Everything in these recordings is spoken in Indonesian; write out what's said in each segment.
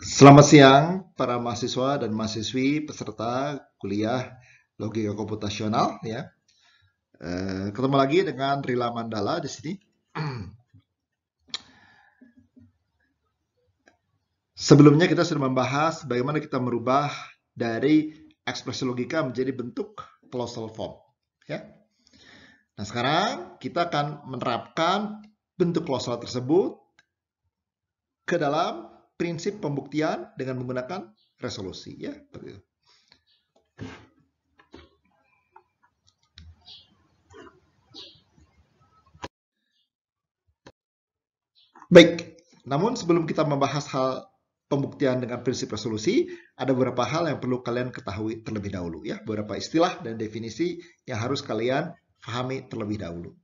Selamat siang para mahasiswa dan mahasiswi peserta kuliah Logika Komputasional ya. Eh, ketemu lagi dengan Rila Mandala di sini. Sebelumnya kita sudah membahas bagaimana kita merubah dari ekspresi logika menjadi bentuk closal form ya. Nah, sekarang kita akan menerapkan bentuk klausal tersebut ke dalam prinsip pembuktian dengan menggunakan resolusi ya seperti Baik, namun sebelum kita membahas hal pembuktian dengan prinsip resolusi, ada beberapa hal yang perlu kalian ketahui terlebih dahulu ya, beberapa istilah dan definisi yang harus kalian pahami terlebih dahulu.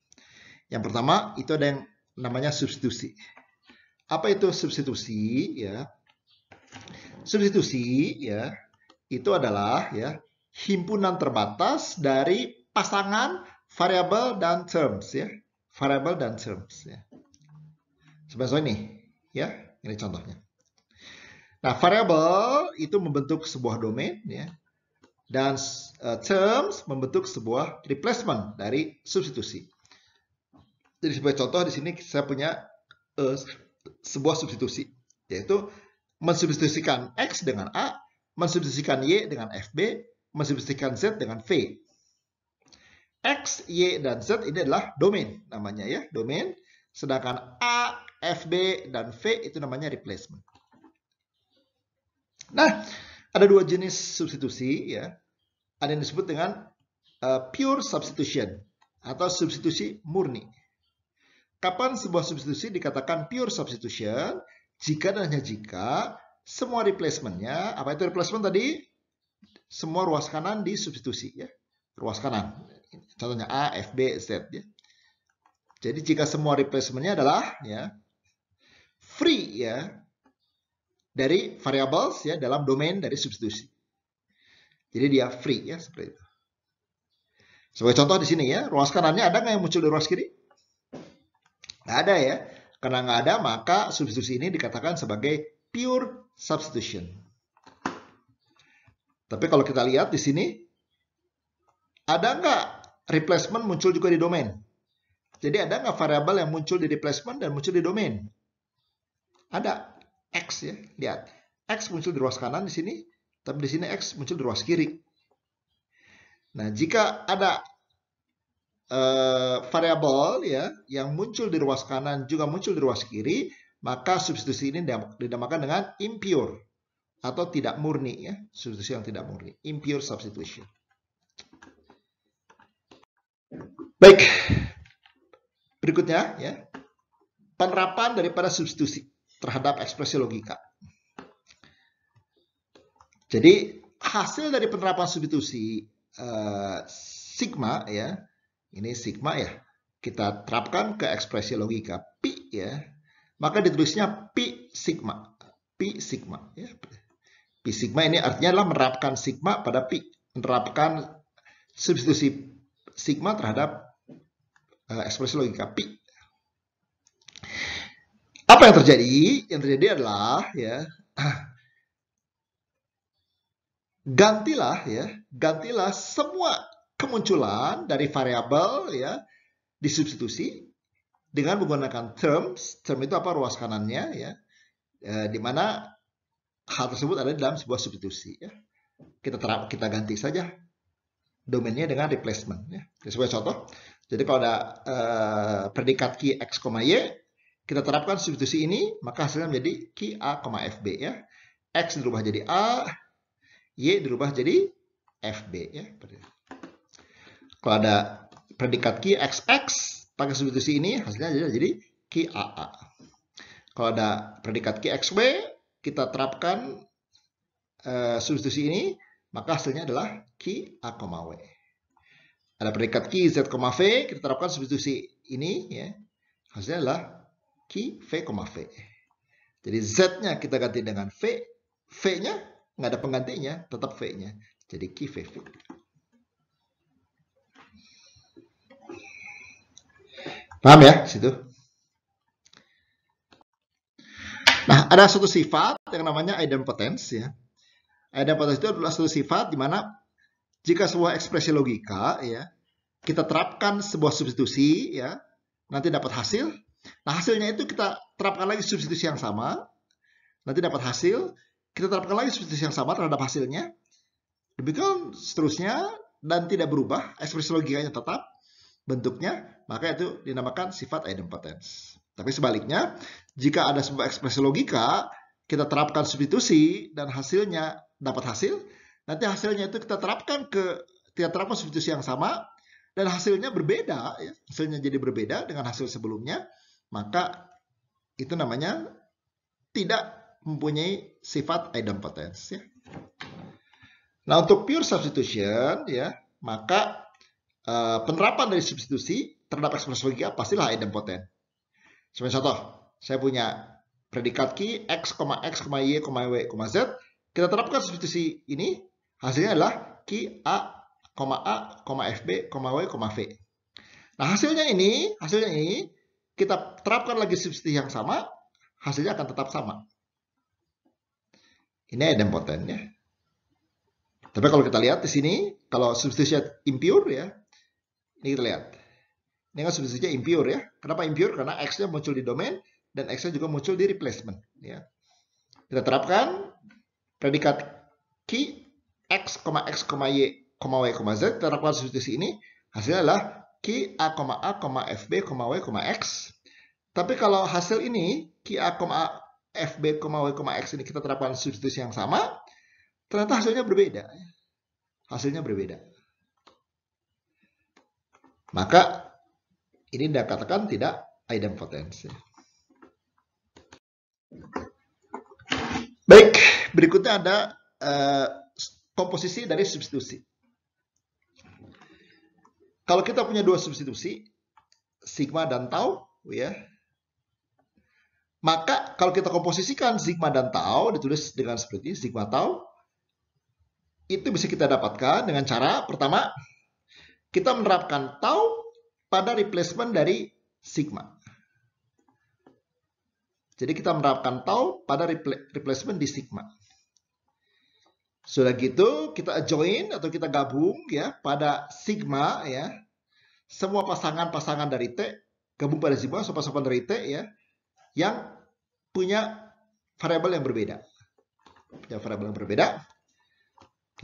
Yang pertama, itu ada yang namanya substitusi. Apa itu substitusi? Ya, substitusi ya itu adalah ya himpunan terbatas dari pasangan variabel dan terms ya variabel dan terms ya seperti ini ya ini contohnya nah variabel itu membentuk sebuah domain ya dan uh, terms membentuk sebuah replacement dari substitusi jadi sebagai contoh di sini saya punya uh, sebuah substitusi, yaitu mensubstitusikan X dengan A, mensubstitusikan Y dengan FB, mensubstitusikan Z dengan V. X, Y, dan Z ini adalah domain namanya ya, domain. Sedangkan A, FB, dan V itu namanya replacement. Nah, ada dua jenis substitusi ya. Ada yang disebut dengan uh, pure substitution atau substitusi murni. Kapan sebuah substitusi dikatakan pure substitution? Jika dan hanya jika semua replacementnya, apa itu replacement tadi? Semua ruas kanan disubstitusi ya. Ruas kanan. Contohnya A, F, B, Z ya. Jadi jika semua replacementnya adalah ya free ya dari variables ya dalam domain dari substitusi. Jadi dia free ya seperti itu. Sebagai contoh di sini ya, ruas kanannya ada nggak yang muncul di ruas kiri? Nggak ada ya. Karena nggak ada, maka substitusi ini dikatakan sebagai pure substitution. Tapi kalau kita lihat di sini, ada nggak replacement muncul juga di domain? Jadi ada nggak variabel yang muncul di replacement dan muncul di domain? Ada x ya, lihat. X muncul di ruas kanan di sini, tapi di sini X muncul di ruas kiri. Nah, jika ada uh, eh, variabel ya yang muncul di ruas kanan juga muncul di ruas kiri, maka substitusi ini dinamakan dengan impure atau tidak murni ya, substitusi yang tidak murni, impure substitution. Baik. Berikutnya ya. Penerapan daripada substitusi terhadap ekspresi logika. Jadi hasil dari penerapan substitusi uh, sigma ya ini sigma ya, kita terapkan ke ekspresi logika pi ya, maka ditulisnya pi sigma, pi sigma ya. Pi sigma ini artinya adalah menerapkan sigma pada pi, menerapkan substitusi sigma terhadap eh, ekspresi logika pi. Apa yang terjadi? Yang terjadi adalah ya gantilah ya, gantilah semua kemunculan dari variabel ya disubstitusi dengan menggunakan terms. Term itu apa ruas kanannya ya, e, di mana hal tersebut ada dalam sebuah substitusi. Ya. Kita terap, kita ganti saja domainnya dengan replacement. Ya. Sebagai contoh, jadi kalau ada e, predikat key x, y, kita terapkan substitusi ini, maka hasilnya menjadi key a, fb ya. X dirubah jadi a, y dirubah jadi fb ya. Kalau ada predikat key XX pakai substitusi ini hasilnya jadi key AA. Kalau ada predikat key XW kita terapkan uh, eh, substitusi ini maka hasilnya adalah key A, W. Ada predikat key Z, V kita terapkan substitusi ini ya. Hasilnya adalah key V, V. Jadi Z-nya kita ganti dengan V, V-nya nggak ada penggantinya, tetap V-nya. Jadi key V. v. Paham ya situ? Nah, ada suatu sifat yang namanya idempotens ya. Idempotens itu adalah suatu sifat di mana jika sebuah ekspresi logika ya, kita terapkan sebuah substitusi ya, nanti dapat hasil. Nah, hasilnya itu kita terapkan lagi substitusi yang sama, nanti dapat hasil. Kita terapkan lagi substitusi yang sama terhadap hasilnya. Demikian seterusnya dan tidak berubah, ekspresi logikanya tetap bentuknya, maka itu dinamakan sifat idempotens. Tapi sebaliknya, jika ada sebuah ekspresi logika, kita terapkan substitusi dan hasilnya dapat hasil, nanti hasilnya itu kita terapkan ke kita terapkan substitusi yang sama dan hasilnya berbeda, ya, hasilnya jadi berbeda dengan hasil sebelumnya, maka itu namanya tidak mempunyai sifat idempotens. Ya. Nah untuk pure substitution ya maka Eh, penerapan dari substitusi terhadap ekspresi logika pastilah poten. Sebagai contoh, saya punya predikat key x, x, y, y, z. Kita terapkan substitusi ini, hasilnya adalah key a, a, f, b, y, v. Nah hasilnya ini, hasilnya ini kita terapkan lagi substitusi yang sama, hasilnya akan tetap sama. Ini idempotentnya. Tapi kalau kita lihat di sini, kalau substitusi impure ya, ini kita lihat. Ini kan sudah saja impure ya. Kenapa impure? Karena X-nya muncul di domain dan X-nya juga muncul di replacement. Ya. Kita terapkan predikat key X, X, Y, Y, Z. terapkan substitusi ini. Hasilnya adalah key A, A, FB, Y, X. Tapi kalau hasil ini, key A, A, FB, Y, X ini kita terapkan substitusi yang sama, ternyata hasilnya berbeda. Hasilnya berbeda. Maka ini dikatakan tidak idempotensi. Baik, berikutnya ada uh, komposisi dari substitusi. Kalau kita punya dua substitusi, sigma dan tau, ya, maka kalau kita komposisikan sigma dan tau ditulis dengan seperti ini sigma tau, itu bisa kita dapatkan dengan cara pertama kita menerapkan tau pada replacement dari sigma. Jadi kita menerapkan tau pada replacement di sigma. Sudah gitu kita join atau kita gabung ya pada sigma ya. Semua pasangan-pasangan dari T gabung pada sigma sopan-sopan dari T ya yang punya variabel yang berbeda. Punya variabel yang berbeda.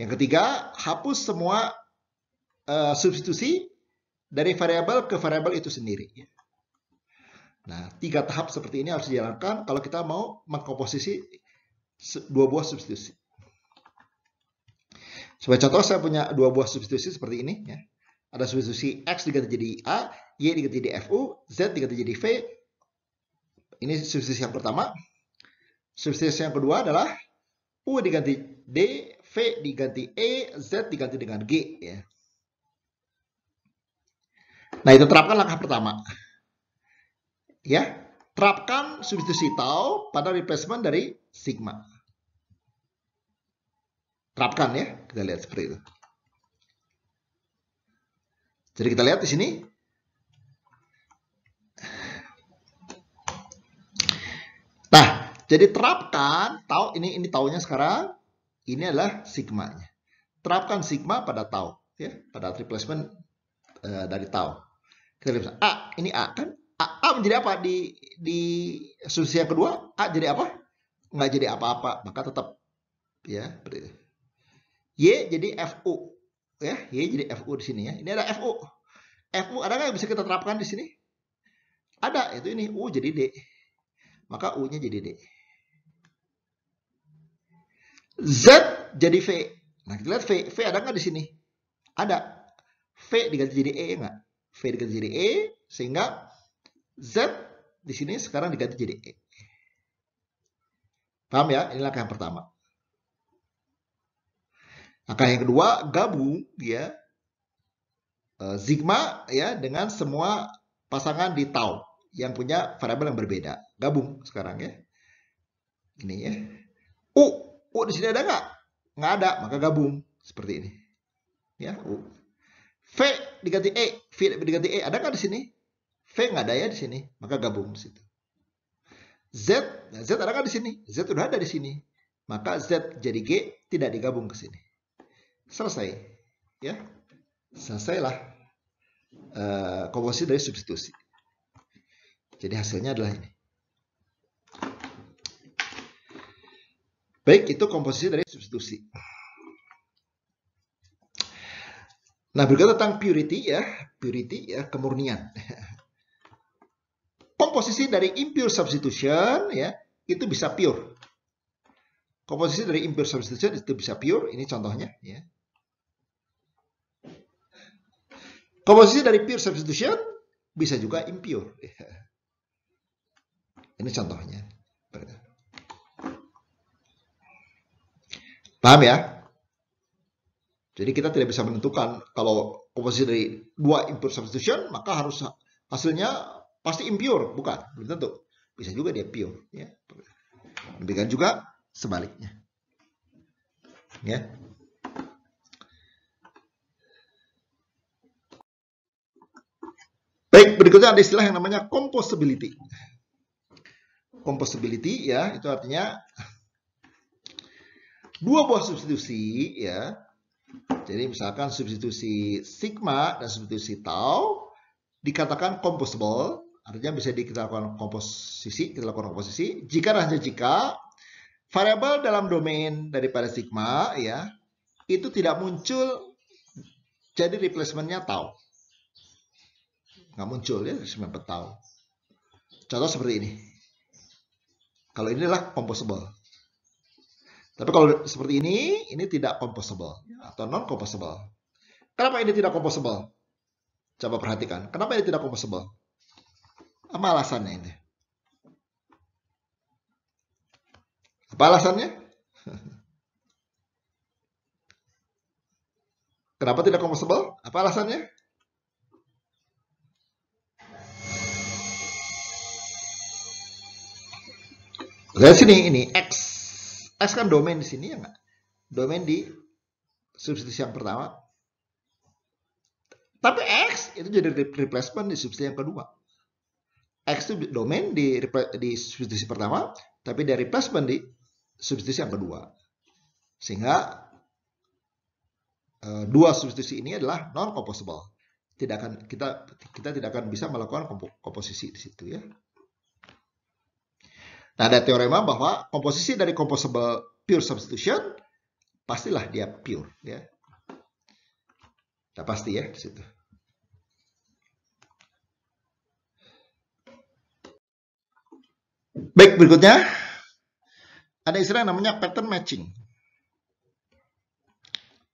Yang ketiga, hapus semua Eh, substitusi dari variabel ke variabel itu sendiri. Ya. Nah, tiga tahap seperti ini harus dijalankan kalau kita mau mengkomposisi dua buah substitusi. Sebagai contoh, saya punya dua buah substitusi seperti ini. Ya. Ada substitusi X diganti jadi A, Y diganti jadi FU, Z diganti jadi V. Ini substitusi yang pertama. Substitusi yang kedua adalah U diganti D, V diganti E, Z diganti dengan G. Ya. Nah itu terapkan langkah pertama. Ya, terapkan substitusi tau pada replacement dari sigma. Terapkan ya, kita lihat seperti itu. Jadi kita lihat di sini. Nah, jadi terapkan tau ini ini taunya sekarang ini adalah sigma-nya. Terapkan sigma pada tau ya, pada replacement uh, dari tau. Kita lihat A, ini A kan? A, A menjadi apa di di substitusi yang kedua? A jadi apa? Nggak jadi apa-apa, maka tetap ya seperti itu. Y jadi FU ya, Y jadi FU di sini ya. Ini ada FU. FU ada nggak yang bisa kita terapkan di sini? Ada, itu ini U jadi D. Maka U-nya jadi D. Z jadi V. Nah, kita lihat V. V ada nggak di sini? Ada. V diganti jadi E nggak? V diganti jadi E, sehingga Z di sini sekarang diganti jadi E. Paham ya? Ini langkah yang pertama. Langkah yang kedua, gabung ya sigma ya dengan semua pasangan di tau yang punya variabel yang berbeda. Gabung sekarang ya. Ini ya. U, U di sini ada nggak? Nggak ada, maka gabung seperti ini. Ya, U. V diganti E, V diganti E. Ada nggak di sini? V nggak ada ya di sini. Maka gabung di situ. Z, nah, Z ada nggak di sini? Z sudah ada di sini. Maka Z jadi G tidak digabung ke sini. Selesai. Ya. Selesailah uh, eh, komposisi dari substitusi. Jadi hasilnya adalah ini. Baik, itu komposisi dari substitusi. Nah, berikut tentang purity ya, purity ya, kemurnian. Komposisi dari impure substitution ya, itu bisa pure. Komposisi dari impure substitution itu bisa pure, ini contohnya ya. Komposisi dari pure substitution bisa juga impure. Ini contohnya. Paham ya? Jadi kita tidak bisa menentukan kalau komposisi dari dua impure substitution maka harus hasilnya pasti impure, bukan? Belum tentu. Bisa juga dia pure, ya. Demikian juga sebaliknya. Ya. Baik, berikutnya ada istilah yang namanya composability. Composability ya, itu artinya dua buah substitusi ya jadi misalkan substitusi sigma dan substitusi tau dikatakan composable, artinya bisa kita komposisi, kita lakukan komposisi jika dan hanya jika variabel dalam domain daripada sigma ya itu tidak muncul jadi replacementnya tau nggak muncul ya sebenarnya tau contoh seperti ini kalau inilah composable tapi kalau seperti ini ini tidak composable atau non composable. Kenapa ini tidak composable? Coba perhatikan, kenapa ini tidak composable? Apa alasannya ini? Apa alasannya? Kenapa tidak composable? Apa alasannya? Lihat sini, ini X. X kan domain di sini ya nggak? Domain di substitusi yang pertama. Tapi X itu jadi replacement di substitusi yang kedua. X itu domain di, di substitusi pertama, tapi dari replacement di substitusi yang kedua. Sehingga eh, dua substitusi ini adalah non composable. Tidak akan kita kita tidak akan bisa melakukan komposisi di situ ya. Nah, ada teorema bahwa komposisi dari composable pure substitution pastilah dia pure ya Tak pasti ya di situ. Baik, berikutnya ada istilah namanya pattern matching.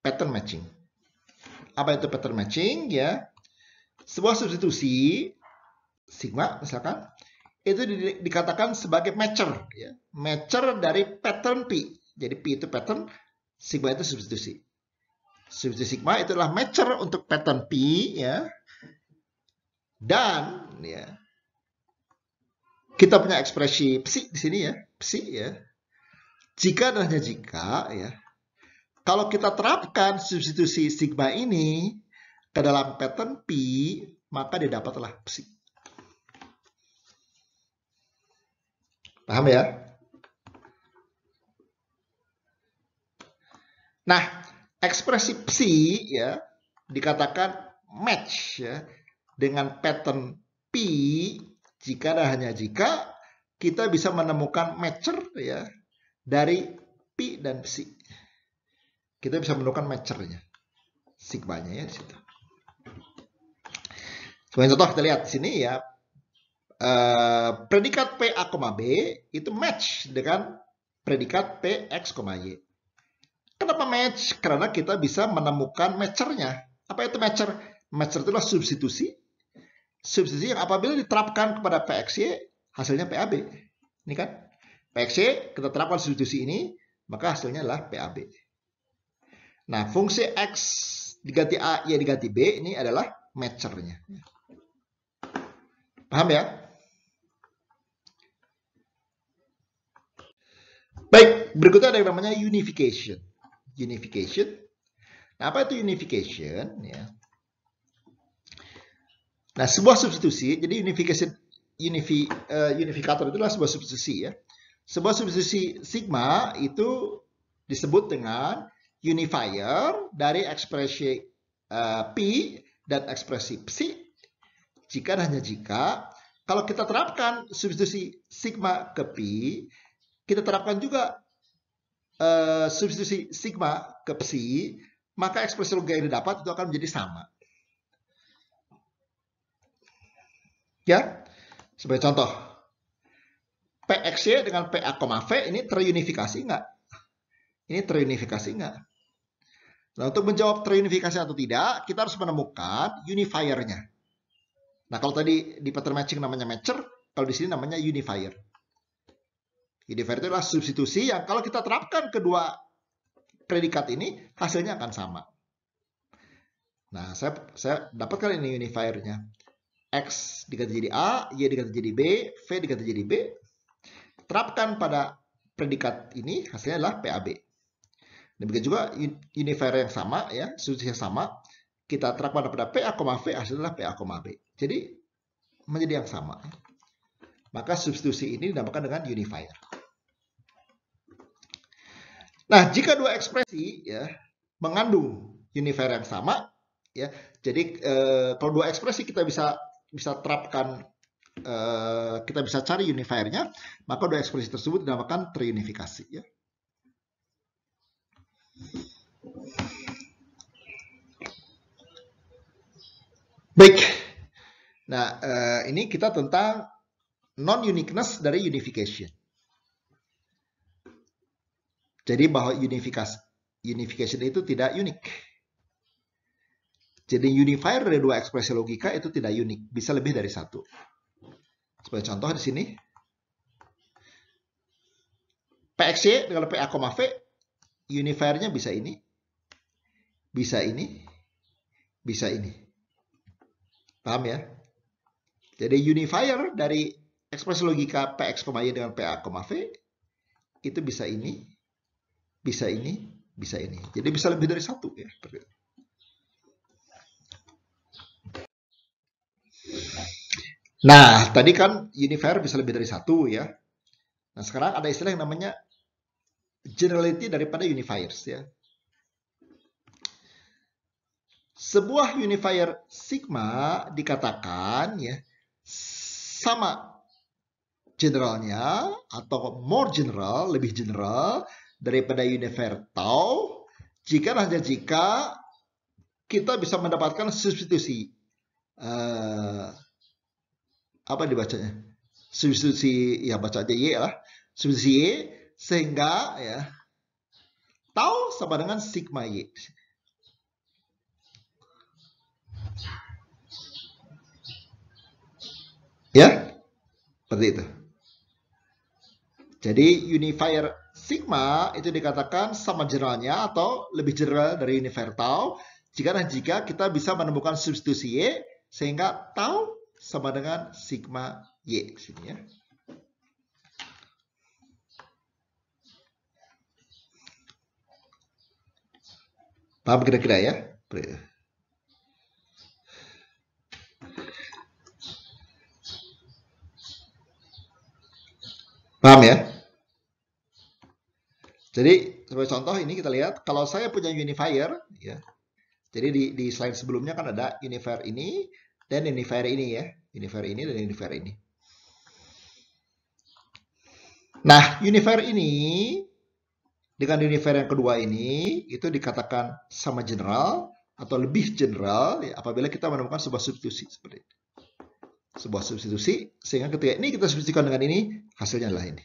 Pattern matching. Apa itu pattern matching? Ya, sebuah substitusi sigma misalkan itu di, dikatakan sebagai matcher, ya. matcher dari pattern p. Jadi p itu pattern, Sigma itu substitusi. Substitusi sigma itu adalah matcher untuk pattern P ya. Dan ya. Kita punya ekspresi psi di sini ya, psi ya. Jika dan hanya jika ya. Kalau kita terapkan substitusi sigma ini ke dalam pattern P, maka dia dapatlah psi. Paham ya? Nah, ekspresi psi ya dikatakan match ya dengan pattern P jika dan hanya jika kita bisa menemukan matcher ya dari P dan psi. Kita bisa menemukan matchernya. Sigmanya ya di situ. Sebagai contoh kita lihat sini ya Uh, predikat koma B itu match dengan predikat p X, Y. Kenapa match? Karena kita bisa menemukan matchernya. Apa itu matcher? Matcher itulah substitusi. Substitusi yang apabila diterapkan kepada PXY, hasilnya PAB. Ini kan? PXY, kita terapkan substitusi ini, maka hasilnya adalah PAB. Nah, fungsi X diganti A, Y diganti B, ini adalah matchernya. Paham ya? Baik, berikutnya ada yang namanya unification unification. Nah, apa itu unification? Ya. Nah, sebuah substitusi, jadi unification unifi, uh, unifikator itulah sebuah substitusi ya. Sebuah substitusi sigma itu disebut dengan unifier dari ekspresi uh, eh, P dan ekspresi psi jika dan hanya jika kalau kita terapkan substitusi sigma ke P, kita terapkan juga Eh, substitusi sigma ke psi, maka ekspresi logika yang didapat itu akan menjadi sama. Ya, sebagai contoh, PXY dengan PA, V ini terunifikasi enggak? Ini terunifikasi enggak? Nah, untuk menjawab terunifikasi atau tidak, kita harus menemukan unifier-nya. Nah, kalau tadi di pattern matching namanya matcher, kalau di sini namanya unifier. Identifier itu adalah substitusi yang kalau kita terapkan kedua predikat ini, hasilnya akan sama. Nah, saya, saya dapatkan ini unifiernya. X diganti jadi A, Y diganti jadi B, V diganti jadi B. Terapkan pada predikat ini, hasilnya adalah PAB. Demikian juga unifier yang sama, ya, substitusi yang sama, kita terapkan pada PA, V, hasilnya adalah PA, B. Jadi, menjadi yang sama. Maka substitusi ini dinamakan dengan unifier. Nah, jika dua ekspresi ya mengandung univer yang sama, ya, jadi eh, kalau dua ekspresi kita bisa bisa terapkan eh, kita bisa cari univernya, maka dua ekspresi tersebut dinamakan triunifikasi. Ya. Baik, nah eh, ini kita tentang non-uniqueness dari unification. Jadi bahwa unifikasi unification itu tidak unik. Jadi unifier dari dua ekspresi logika itu tidak unik, bisa lebih dari satu. Sebagai contoh di sini, PXC dengan PA, V, unifiernya bisa ini, bisa ini, bisa ini. Paham ya? Jadi unifier dari ekspresi logika PX, Y dengan PA, V, itu bisa ini, bisa ini, bisa ini. Jadi bisa lebih dari satu ya. Nah, tadi kan unifier bisa lebih dari satu ya. Nah, sekarang ada istilah yang namanya generality daripada unifiers ya. Sebuah unifier sigma dikatakan ya sama generalnya atau more general, lebih general daripada universal jika dan hanya jika kita bisa mendapatkan substitusi uh, apa dibacanya substitusi ya baca aja y lah substitusi y sehingga ya tau sama dengan sigma y ya seperti itu jadi unifier Sigma itu dikatakan sama generalnya atau lebih general dari universal jika dan jika kita bisa menemukan substitusi Y sehingga tau sama dengan sigma Y sini ya. Paham kira-kira ya? Paham ya? Jadi sebagai contoh ini kita lihat kalau saya punya unifier ya. Jadi di, di slide sebelumnya kan ada unifier ini dan unifier ini ya, unifier ini dan unifier ini. Nah, unifier ini dengan unifier yang kedua ini itu dikatakan sama general atau lebih general ya, apabila kita menemukan sebuah substitusi seperti itu. Sebuah substitusi sehingga ketika ini kita substitusikan dengan ini hasilnya adalah ini.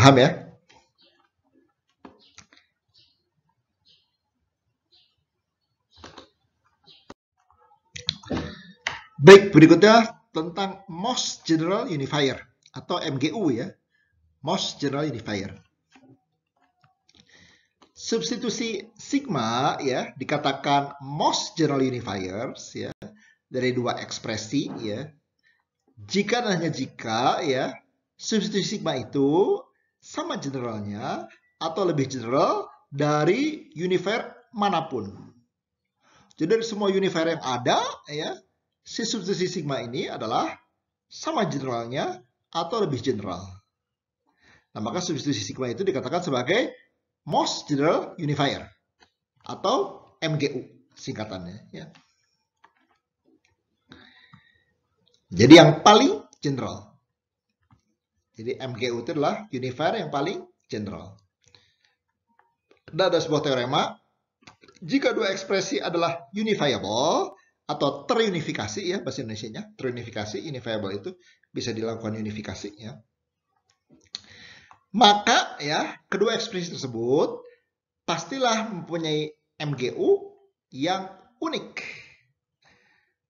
Paham ya? Baik, berikutnya tentang MOS General Unifier atau MGU ya. MOS General Unifier. Substitusi sigma ya dikatakan MOS General Unifiers ya dari dua ekspresi ya. Jika dan hanya jika ya substitusi sigma itu sama generalnya atau lebih general dari univer manapun. Jadi dari semua univer yang ada, ya, si substitusi sigma ini adalah sama generalnya atau lebih general. Nah, maka substitusi sigma itu dikatakan sebagai most general unifier atau MGU singkatannya. Ya. Jadi yang paling general. Jadi MGU itu adalah unifier yang paling general. Dan ada sebuah teorema, jika dua ekspresi adalah unifiable atau terunifikasi ya bahasa Indonesia-nya, terunifikasi, unifiable itu bisa dilakukan unifikasinya, Maka ya, kedua ekspresi tersebut pastilah mempunyai MGU yang unik.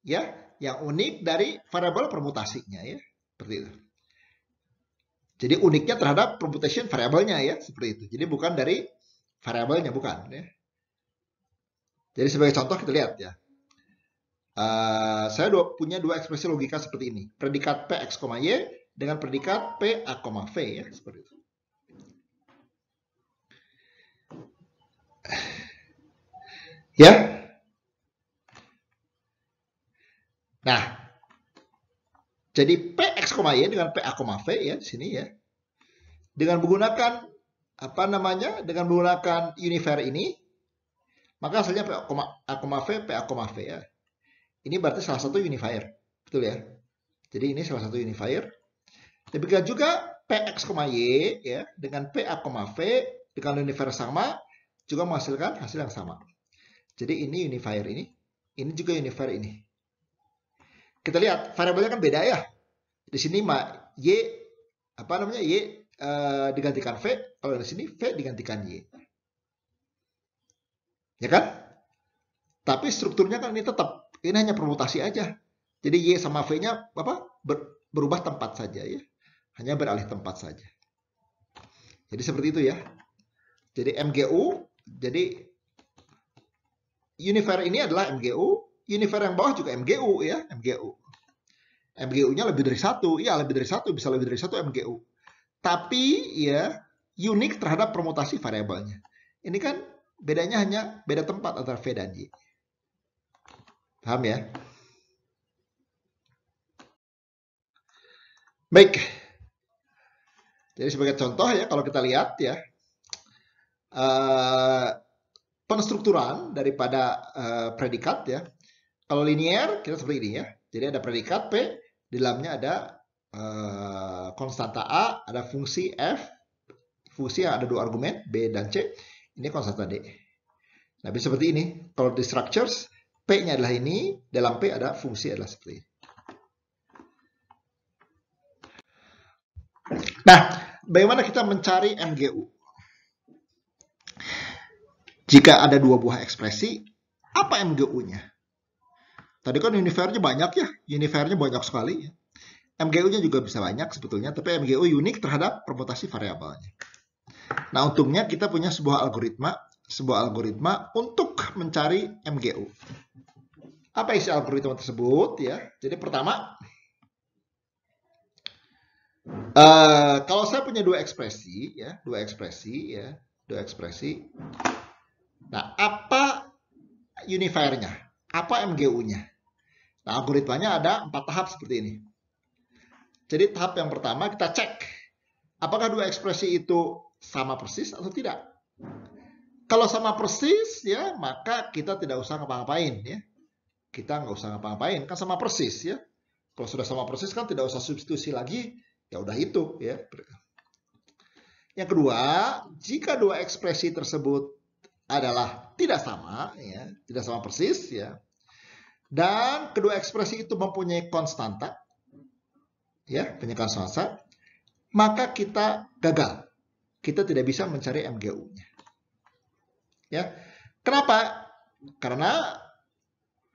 Ya, yang unik dari variabel permutasinya ya, seperti itu. Jadi uniknya terhadap permutation variabelnya ya seperti itu. Jadi bukan dari variabelnya bukan ya. Jadi sebagai contoh kita lihat ya. Uh, saya dua, punya dua ekspresi logika seperti ini. Predikat P X, Y dengan predikat P A, V ya seperti itu. Ya. Nah, jadi PX, Y dengan PA, V ya di sini ya. Dengan menggunakan apa namanya? Dengan menggunakan univer ini maka hasilnya PA, V, PA, V ya. Ini berarti salah satu unifier. Betul ya? Jadi ini salah satu unifier. Demikian juga PX, Y ya dengan PA, V dengan univer sama juga menghasilkan hasil yang sama. Jadi ini unifier ini, ini juga unifier ini. Kita lihat variabelnya kan beda ya. Di sini y apa namanya y uh, digantikan v, kalau di sini v digantikan y. Ya kan? Tapi strukturnya kan ini tetap ini hanya permutasi aja. Jadi y sama v-nya apa ber, berubah tempat saja ya. Hanya beralih tempat saja. Jadi seperti itu ya. Jadi MGU jadi univer ini adalah MGU Univer yang bawah juga MGU ya, MGU. MGU-nya lebih dari satu, ya lebih dari satu, bisa lebih dari satu MGU. Tapi ya unik terhadap permutasi variabelnya. Ini kan bedanya hanya beda tempat antara V dan Y. Paham ya? Baik. Jadi sebagai contoh ya, kalau kita lihat ya, uh, penstrukturan daripada uh, predikat ya, kalau linear kita seperti ini ya. Jadi ada predikat P, di dalamnya ada uh, eh, konstanta A, ada fungsi F, fungsi yang ada dua argumen B dan C, ini konstanta D. Nah, bisa seperti ini. Kalau di structures, P-nya adalah ini, dalam P ada fungsi adalah seperti ini. Nah, bagaimana kita mencari MGU? Jika ada dua buah ekspresi, apa MGU-nya? Tadi kan universe-nya banyak ya, universe-nya banyak sekali. Ya. MGU-nya juga bisa banyak sebetulnya, tapi MGU unik terhadap permutasi variabelnya. Nah, untungnya kita punya sebuah algoritma, sebuah algoritma untuk mencari MGU. Apa isi algoritma tersebut ya? Jadi pertama, uh, kalau saya punya dua ekspresi ya, dua ekspresi ya, dua ekspresi. Nah, apa unifiernya? apa MGU-nya. Nah, algoritmanya ada empat tahap seperti ini. Jadi tahap yang pertama kita cek apakah dua ekspresi itu sama persis atau tidak. Kalau sama persis ya maka kita tidak usah ngapa-ngapain ya. Kita nggak usah ngapa-ngapain kan sama persis ya. Kalau sudah sama persis kan tidak usah substitusi lagi ya udah itu ya. Yang kedua, jika dua ekspresi tersebut adalah tidak sama, ya, tidak sama persis, ya. Dan kedua ekspresi itu mempunyai konstanta, ya, punya konstanta, maka kita gagal. Kita tidak bisa mencari MGU-nya. Ya. Kenapa? Karena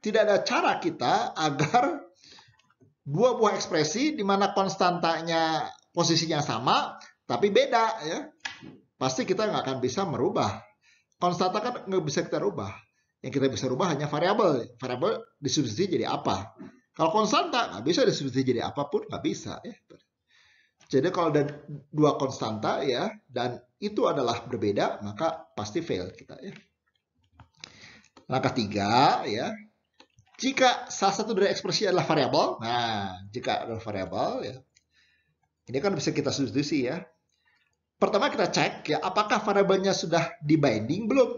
tidak ada cara kita agar dua buah ekspresi di mana konstantanya posisinya sama tapi beda ya. Pasti kita nggak akan bisa merubah Konstanta kan nggak bisa kita rubah. Yang kita bisa rubah hanya variabel. Variabel disubstitusi jadi apa? Kalau konstanta nggak bisa disubstitusi jadi apapun nggak bisa ya. Jadi kalau ada dua konstanta ya dan itu adalah berbeda maka pasti fail kita ya. Langkah tiga ya jika salah satu dari ekspresi adalah variabel, nah jika adalah variabel ya, ini kan bisa kita substitusi ya pertama kita cek ya apakah variabelnya sudah di binding belum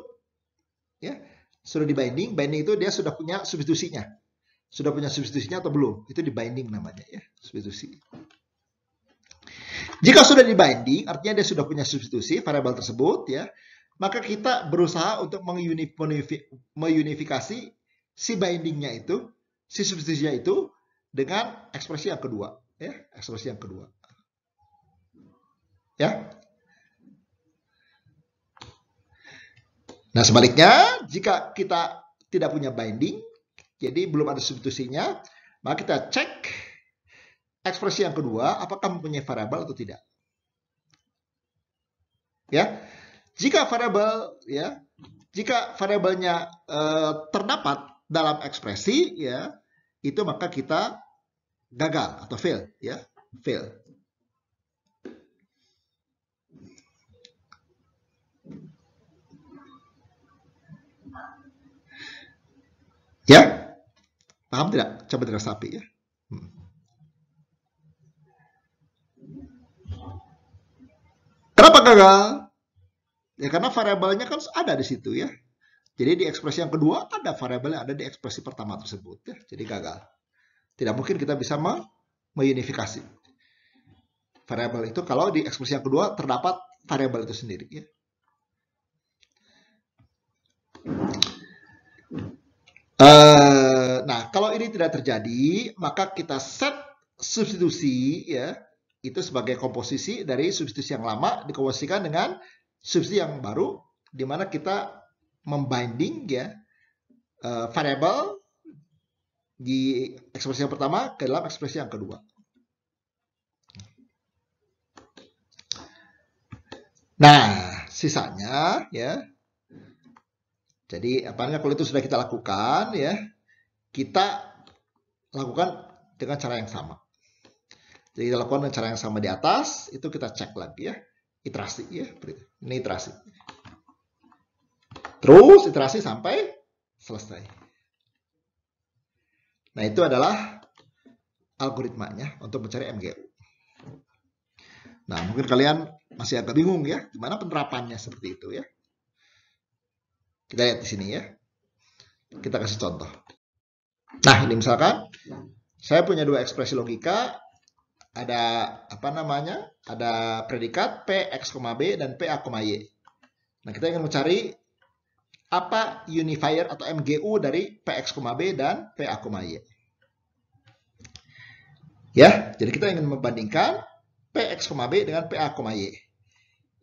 ya sudah di binding binding itu dia sudah punya substitusinya sudah punya substitusinya atau belum itu di binding namanya ya substitusi jika sudah di binding artinya dia sudah punya substitusi variabel tersebut ya maka kita berusaha untuk mengunifikasi si bindingnya itu si substitusinya itu dengan ekspresi yang kedua ya ekspresi yang kedua ya Nah sebaliknya jika kita tidak punya binding, jadi belum ada substitusinya, maka kita cek ekspresi yang kedua apakah mempunyai variabel atau tidak. Ya, jika variabel ya, jika variabelnya eh, terdapat dalam ekspresi ya, itu maka kita gagal atau fail ya, fail. Ya? Paham tidak? Coba sapi ya. Hmm. Kenapa gagal? Ya karena variabelnya kan ada di situ ya. Jadi di ekspresi yang kedua ada variabel yang ada di ekspresi pertama tersebut ya. Jadi gagal. Tidak mungkin kita bisa meunifikasi variabel itu kalau di ekspresi yang kedua terdapat variabel itu sendiri ya. Uh, nah, kalau ini tidak terjadi, maka kita set substitusi ya itu sebagai komposisi dari substitusi yang lama dikomposisikan dengan substitusi yang baru, di mana kita membinding ya uh, eh, variable di ekspresi yang pertama ke dalam ekspresi yang kedua. Nah, sisanya ya jadi apa namanya kalau itu sudah kita lakukan ya, kita lakukan dengan cara yang sama. Jadi kita lakukan dengan cara yang sama di atas, itu kita cek lagi ya. Iterasi ya, ini iterasi. Terus iterasi sampai selesai. Nah itu adalah algoritmanya untuk mencari MGU. Nah mungkin kalian masih agak bingung ya, gimana penerapannya seperti itu ya. Kita lihat di sini ya. Kita kasih contoh. Nah, ini misalkan saya punya dua ekspresi logika, ada apa namanya? Ada predikat p x, b dan p a, y. Nah, kita ingin mencari apa unifier atau MGU dari p PX, B dan p PA, Y. Ya, jadi kita ingin membandingkan p PX, B dengan p PA, Y.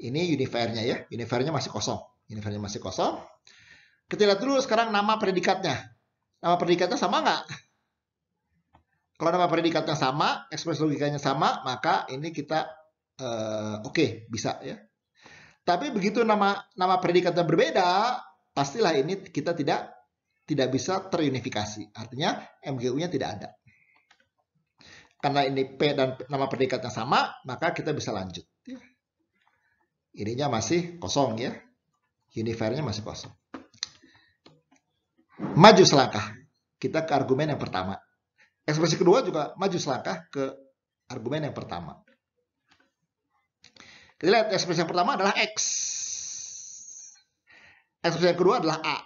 Ini unifiernya ya, unifiernya masih kosong. Unifiernya masih kosong. Kita lihat dulu sekarang nama predikatnya. Nama predikatnya sama nggak? Kalau nama predikatnya sama, ekspresi logikanya sama, maka ini kita uh, oke okay, bisa ya. Tapi begitu nama nama predikatnya berbeda, pastilah ini kita tidak tidak bisa terunifikasi. Artinya MGU-nya tidak ada. Karena ini P dan nama predikatnya sama, maka kita bisa lanjut. Ya. Ininya masih kosong ya. Univernya masih kosong maju selangkah. Kita ke argumen yang pertama. Ekspresi kedua juga maju selangkah ke argumen yang pertama. Kita lihat ekspresi yang pertama adalah X. Ekspresi yang kedua adalah A.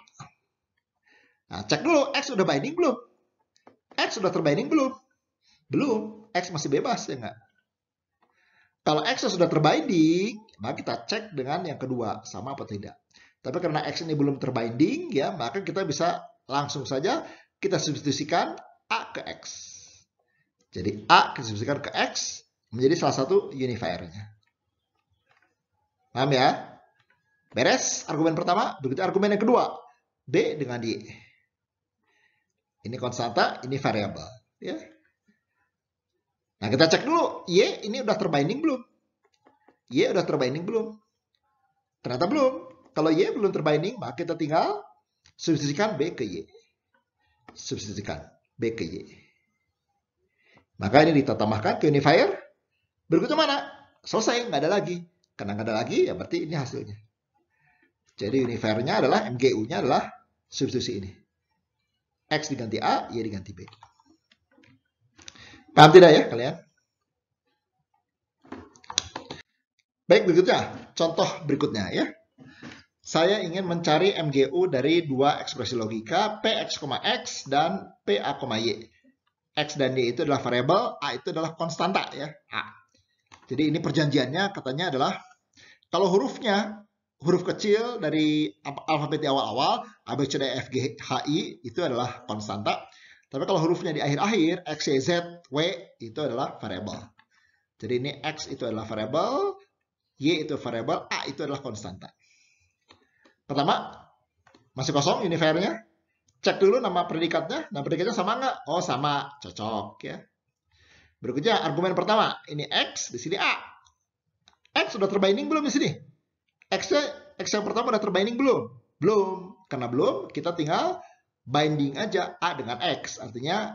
Nah, cek dulu X sudah binding belum? X sudah terbinding belum? Belum. X masih bebas ya nggak? Kalau X sudah terbinding, maka kita cek dengan yang kedua sama apa tidak. Tapi karena X ini belum terbinding ya, maka kita bisa langsung saja kita substitusikan A ke X. Jadi A kita substitusikan ke X menjadi salah satu unifiernya. Paham ya? Beres argumen pertama, Berikutnya argumen yang kedua. B dengan d. Ini konstanta, ini variabel. Ya. Nah kita cek dulu, Y ini udah terbinding belum? Y udah terbinding belum? Ternyata belum. Kalau Y belum terbinding, maka kita tinggal substitusikan B ke Y. Substitusikan B ke Y. Maka ini kita tambahkan ke unifier. Berikutnya mana? Selesai, nggak ada lagi. Karena nggak ada lagi, ya berarti ini hasilnya. Jadi unifiernya adalah, MGU-nya adalah substitusi ini. X diganti A, Y diganti B. Paham tidak ya kalian? Baik, berikutnya. Contoh berikutnya ya saya ingin mencari MGU dari dua ekspresi logika PX, X dan PA, Y. X dan Y itu adalah variabel, A itu adalah konstanta ya, A. Jadi ini perjanjiannya katanya adalah kalau hurufnya huruf kecil dari alfabet di awal-awal A B C D e, F G H I itu adalah konstanta. Tapi kalau hurufnya di akhir-akhir X Y Z W itu adalah variabel. Jadi ini X itu adalah variabel, Y itu variabel, A itu adalah konstanta. Pertama, masih kosong univernya. Cek dulu nama predikatnya. Nama predikatnya sama nggak? Oh, sama. Cocok ya. Berikutnya argumen pertama. Ini X, di sini A. X sudah terbinding belum di sini? x X yang pertama sudah terbinding belum? Belum. Karena belum, kita tinggal binding aja A dengan X. Artinya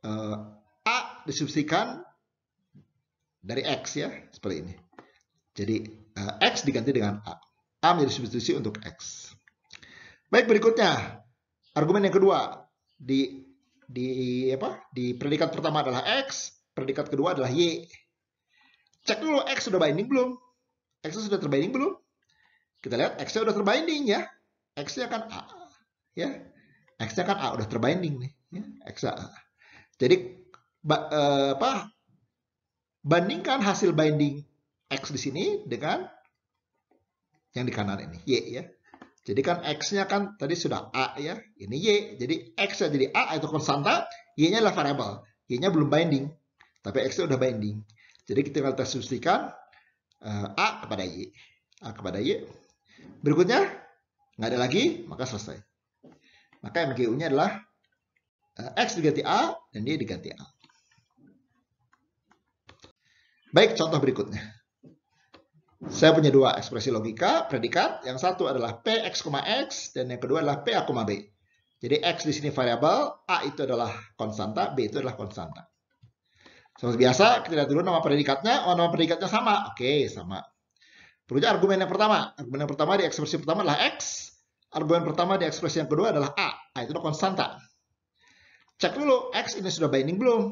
eh, A disubsikan dari X ya. Seperti ini. Jadi eh, X diganti dengan A. A menjadi substitusi untuk X. Baik, berikutnya. Argumen yang kedua. Di di apa? Di predikat pertama adalah X, predikat kedua adalah Y. Cek dulu X sudah binding belum? X sudah terbinding belum? Kita lihat x sudah terbinding ya. X-nya kan A. Ya. X-nya kan A sudah terbinding nih. Ya. X A. Jadi ba, eh, apa? Bandingkan hasil binding X di sini dengan yang di kanan ini y ya. Jadi kan x-nya kan tadi sudah a ya, ini y. Jadi x-nya jadi a itu konstanta, y-nya adalah variable Y-nya belum binding, tapi x-nya udah binding. Jadi kita akan substitusikan uh, a kepada y, a kepada y. Berikutnya nggak ada lagi, maka selesai. Maka MGU-nya adalah uh, x diganti a dan y diganti a. Baik, contoh berikutnya. Saya punya dua ekspresi logika, predikat. Yang satu adalah Px, X, dan yang kedua adalah PA, B. Jadi X di sini variabel, A itu adalah konstanta, B itu adalah konstanta. Seperti biasa, kita lihat dulu nama predikatnya. Oh, nama predikatnya sama. Oke, sama. Perujuk argumen yang pertama. Argumen yang pertama di ekspresi pertama adalah X. Argumen pertama di ekspresi yang kedua adalah A. A itu adalah konstanta. Cek dulu, X ini sudah binding belum?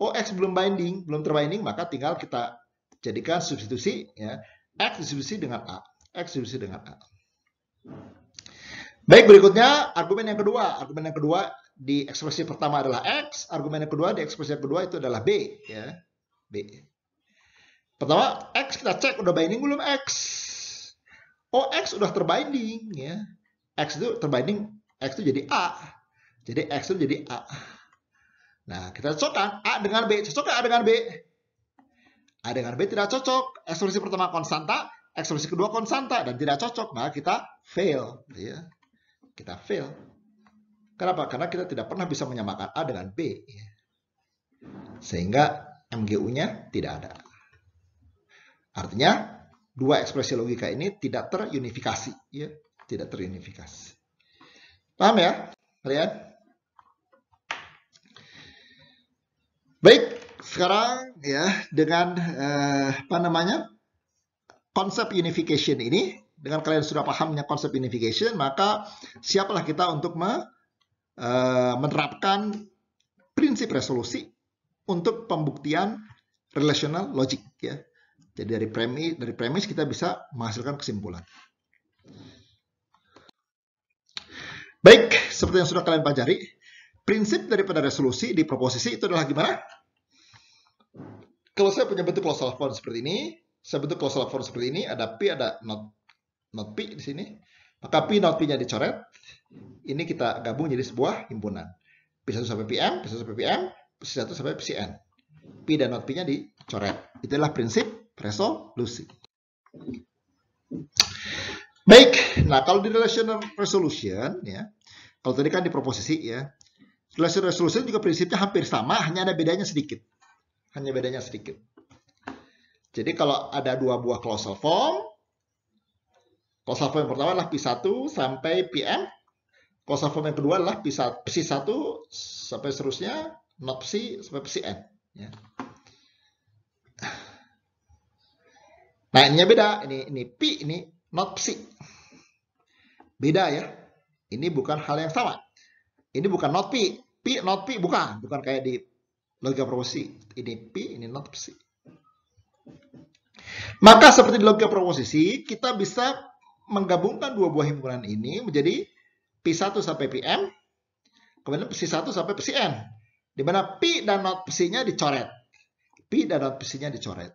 Oh, X belum binding, belum terbinding, maka tinggal kita Jadikan substitusi ya, X substitusi dengan A. X substitusi dengan A. Baik, berikutnya argumen yang kedua. Argumen yang kedua di ekspresi pertama adalah X, argumen yang kedua di ekspresi yang kedua itu adalah B. Ya. B. Pertama, X kita cek udah binding belum X. Oh, X udah terbinding. ya. X itu terbinding, X itu jadi A. Jadi X itu jadi A. Nah, kita cocokkan A dengan B. Cocok A dengan B? A dengan B tidak cocok. Ekspresi pertama konstanta, ekspresi kedua konstanta dan tidak cocok, maka kita fail. Ya. Kita fail. Kenapa? Karena kita tidak pernah bisa menyamakan A dengan B. Ya. Sehingga MGU-nya tidak ada. Artinya, dua ekspresi logika ini tidak terunifikasi. Ya. Tidak terunifikasi. Paham ya? Kalian? Baik, sekarang ya dengan eh, apa namanya konsep unification ini dengan kalian sudah pahamnya konsep unification maka siapalah kita untuk me, eh, menerapkan prinsip resolusi untuk pembuktian relational logic ya jadi dari premis dari premis kita bisa menghasilkan kesimpulan baik seperti yang sudah kalian pelajari prinsip daripada resolusi di proposisi itu adalah gimana kalau saya punya bentuk klausul form seperti ini, saya bentuk klausul form seperti ini, ada P, ada not, not P di sini. Maka P not P-nya dicoret. Ini kita gabung jadi sebuah himpunan. P1 sampai PM, P1 sampai PM, P1 sampai PCN. P dan not P-nya dicoret. Itulah prinsip resolusi. Baik, nah kalau di relational resolution ya, kalau tadi kan di proposisi ya, relational resolution juga prinsipnya hampir sama, hanya ada bedanya sedikit hanya bedanya sedikit. Jadi kalau ada dua buah closal form, closal form yang pertama adalah P1 sampai PM, closal form yang kedua adalah P1, sampai seterusnya, not C sampai PCN. Ya. Nah, ini beda. Ini ini P, ini not C. Beda ya. Ini bukan hal yang sama. Ini bukan not P. P, not P, bukan. Bukan kayak di logika proposisi ini P, ini not C. Maka seperti di logika proposisi, kita bisa menggabungkan dua buah himpunan ini menjadi P1 sampai PM, kemudian P1 sampai PCN, di mana P dan not p nya dicoret. P dan not p nya dicoret.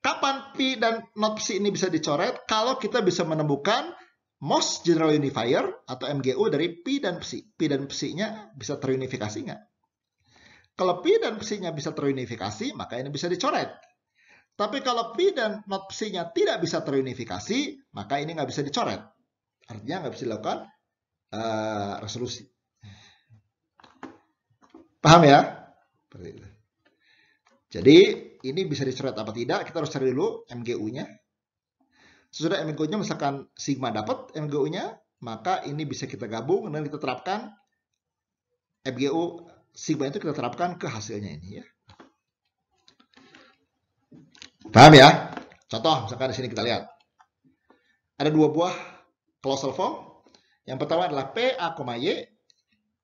Kapan P dan not P ini bisa dicoret? Kalau kita bisa menemukan MOS General Unifier atau MGU dari P dan Psi. P dan Psi-nya bisa terunifikasi nggak? Kalau P dan Psi-nya bisa terunifikasi, maka ini bisa dicoret. Tapi kalau P dan not Psi-nya tidak bisa terunifikasi, maka ini nggak bisa dicoret. Artinya nggak bisa dilakukan uh, resolusi. Paham ya? Jadi ini bisa dicoret apa tidak, kita harus cari dulu MGU-nya. Sesudah MGO-nya misalkan sigma dapat MGO-nya, maka ini bisa kita gabung dan kita terapkan MGO sigma itu kita terapkan ke hasilnya ini ya. Paham ya? Contoh misalkan di sini kita lihat. Ada dua buah closal form. Yang pertama adalah PA, Y.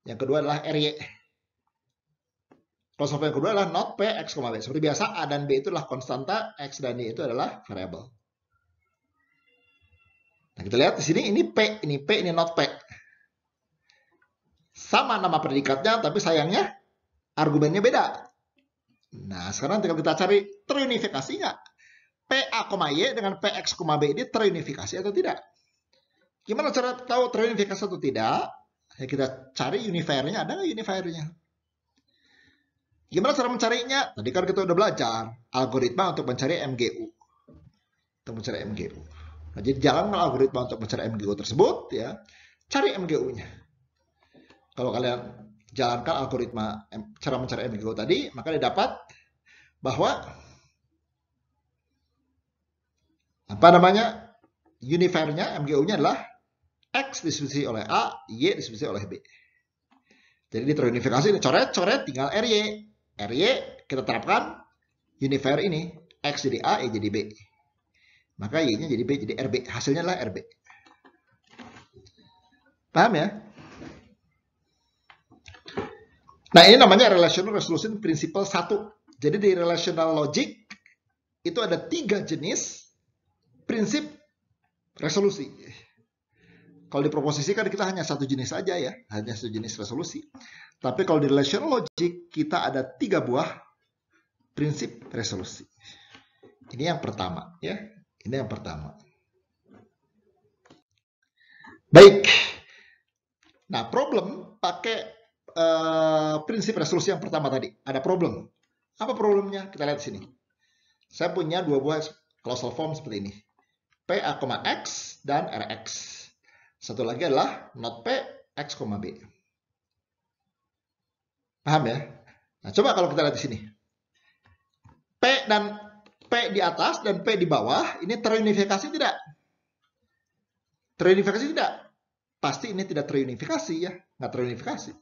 Yang kedua adalah RY. Closal form yang kedua adalah not P, X, y. Seperti biasa A dan B itulah konstanta, X dan Y itu adalah variable. Nah, kita lihat di sini ini P, ini P, ini not P. Sama nama predikatnya, tapi sayangnya argumennya beda. Nah, sekarang tinggal kita cari terunifikasi nggak? PA, Y dengan PX, B ini terunifikasi atau tidak? Gimana cara tahu terunifikasi atau tidak? Ya, kita cari unifiernya, ada nggak unifiernya? Gimana cara mencarinya? Tadi kan kita udah belajar algoritma untuk mencari MGU. Untuk mencari MGU. Nah, jadi jalankan algoritma untuk mencari MGO tersebut ya. Cari MGO-nya. Kalau kalian jalankan algoritma cara mencari MGO tadi, maka didapat bahwa apa namanya? unifiernya MGO-nya adalah X distribusi oleh A, Y distribusi oleh B. Jadi ini terunifikasi, ini coret-coret tinggal RY. RY kita terapkan unifier ini, X jadi A, Y jadi B. Maka Y-nya jadi B, jadi RB. Hasilnya adalah RB. Paham ya? Nah ini namanya Relational Resolution Principle 1. Jadi di Relational Logic itu ada tiga jenis prinsip resolusi. Kalau di proposisi kan kita hanya satu jenis saja ya, hanya satu jenis resolusi. Tapi kalau di Relational Logic kita ada tiga buah prinsip resolusi. Ini yang pertama ya. Ini yang pertama. Baik. Nah, problem pakai uh, prinsip resolusi yang pertama tadi. Ada problem. Apa problemnya? Kita lihat sini. Saya punya dua buah klausul form seperti ini. P, A, X dan RX. Satu lagi adalah not P, X, B. Paham ya? Nah, coba kalau kita lihat di sini. P dan P di atas dan P di bawah ini terunifikasi tidak? Terunifikasi tidak? Pasti ini tidak terunifikasi ya, nggak terunifikasi.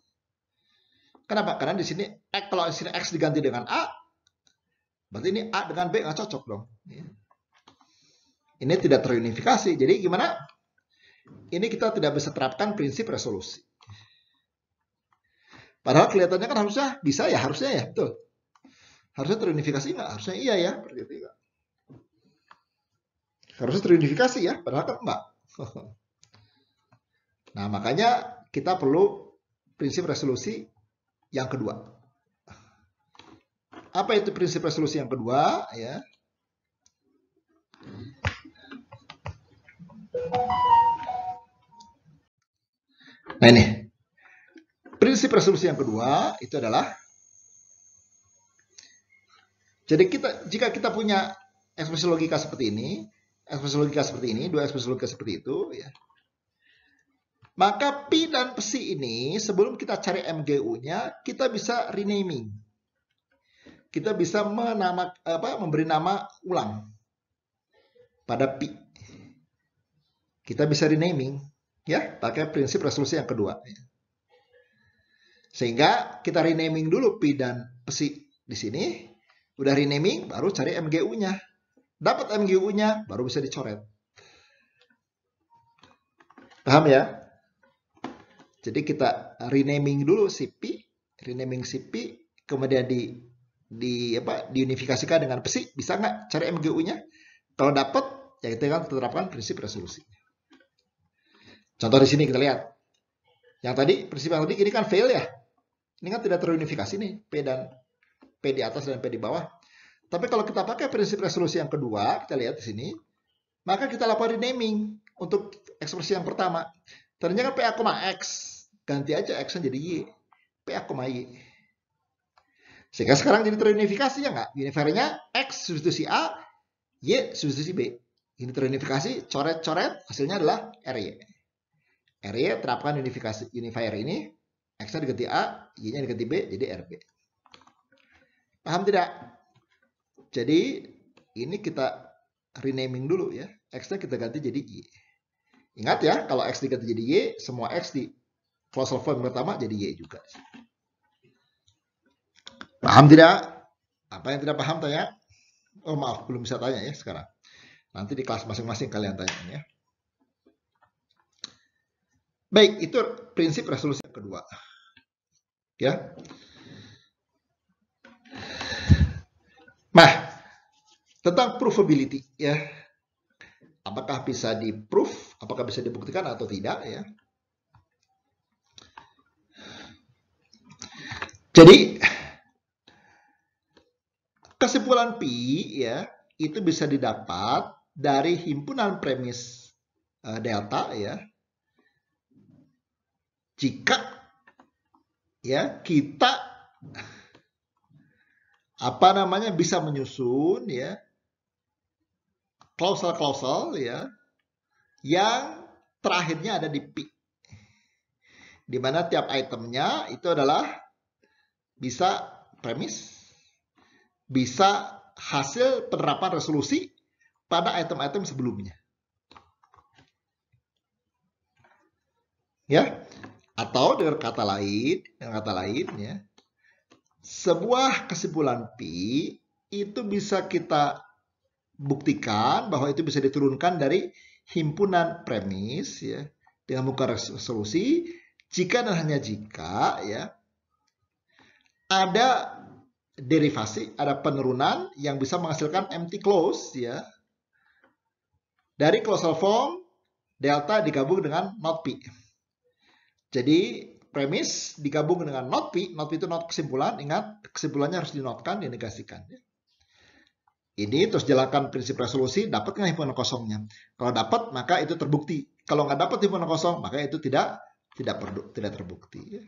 Kenapa? Karena di sini X, kalau di sini X diganti dengan A, berarti ini A dengan B nggak cocok dong. Ini tidak terunifikasi. Jadi gimana? Ini kita tidak bisa terapkan prinsip resolusi. Padahal kelihatannya kan harusnya bisa ya, harusnya ya, betul. Harusnya terunifikasi nggak? Harusnya iya ya, berarti tidak. Harusnya terunifikasi ya, padahal kan enggak. nah, makanya kita perlu prinsip resolusi yang kedua. Apa itu prinsip resolusi yang kedua? Ya, Nah ini prinsip resolusi yang kedua itu adalah jadi kita jika kita punya ekspresi logika seperti ini, ekspresi logika seperti ini, dua ekspresi logika seperti itu, ya. Maka pi dan Psi ini sebelum kita cari MGU-nya, kita bisa renaming. Kita bisa menama, apa, memberi nama ulang pada pi, Kita bisa renaming ya pakai prinsip resolusi yang kedua. Ya. Sehingga kita renaming dulu pi dan Psi di sini Udah renaming, baru cari MGU-nya. Dapat MGU-nya, baru bisa dicoret. Paham ya? Jadi kita renaming dulu CP, renaming CP, kemudian di di apa diunifikasikan dengan PSI, bisa nggak cari MGU-nya? Kalau dapat, ya kita kan terapkan prinsip resolusi. Contoh di sini kita lihat. Yang tadi, prinsip yang tadi ini kan fail ya. Ini kan tidak terunifikasi nih, P dan P di atas dan P di bawah. Tapi kalau kita pakai prinsip resolusi yang kedua, kita lihat di sini, maka kita lakukan naming untuk ekspresi yang pertama. Ternyata kan PA, X. Ganti aja X-nya jadi Y. PA, Y. Sehingga sekarang jadi terunifikasi ya nggak? Univariannya X substitusi A, Y substitusi B. Ini terunifikasi, coret-coret, hasilnya adalah RY. RY terapkan unifikasi unifier ini, X-nya diganti A, Y-nya diganti B, jadi RB. Paham tidak? Jadi ini kita renaming dulu ya. X-nya kita ganti jadi Y. Ingat ya, kalau X diganti jadi Y, semua X di closure form pertama jadi Y juga. Paham tidak? Apa yang tidak paham tanya? Oh maaf, belum bisa tanya ya sekarang. Nanti di kelas masing-masing kalian tanya ya. Baik, itu prinsip resolusi kedua. Ya. Nah, tentang provability ya. Apakah bisa di-proof, apakah bisa dibuktikan atau tidak ya. Jadi kesimpulan P ya itu bisa didapat dari himpunan premis uh, delta ya. Jika ya kita apa namanya bisa menyusun ya klausel-klausel ya yang terakhirnya ada di P. Di mana tiap itemnya itu adalah bisa premis, bisa hasil penerapan resolusi pada item-item sebelumnya. Ya. Atau dengan kata lain, dengan kata lain ya, sebuah kesimpulan P itu bisa kita buktikan bahwa itu bisa diturunkan dari himpunan premis ya dengan muka resolusi jika dan hanya jika ya ada derivasi, ada penurunan yang bisa menghasilkan empty close ya. Dari closure form delta digabung dengan not p. Jadi premis digabung dengan not P, not P itu not kesimpulan, ingat kesimpulannya harus dinotkan, dinegasikan. Ya. Ini terus jalankan prinsip resolusi, dapat nggak himpunan kosongnya? Kalau dapat, maka itu terbukti. Kalau nggak dapat himpunan kosong, maka itu tidak tidak perdu, tidak terbukti. Ya.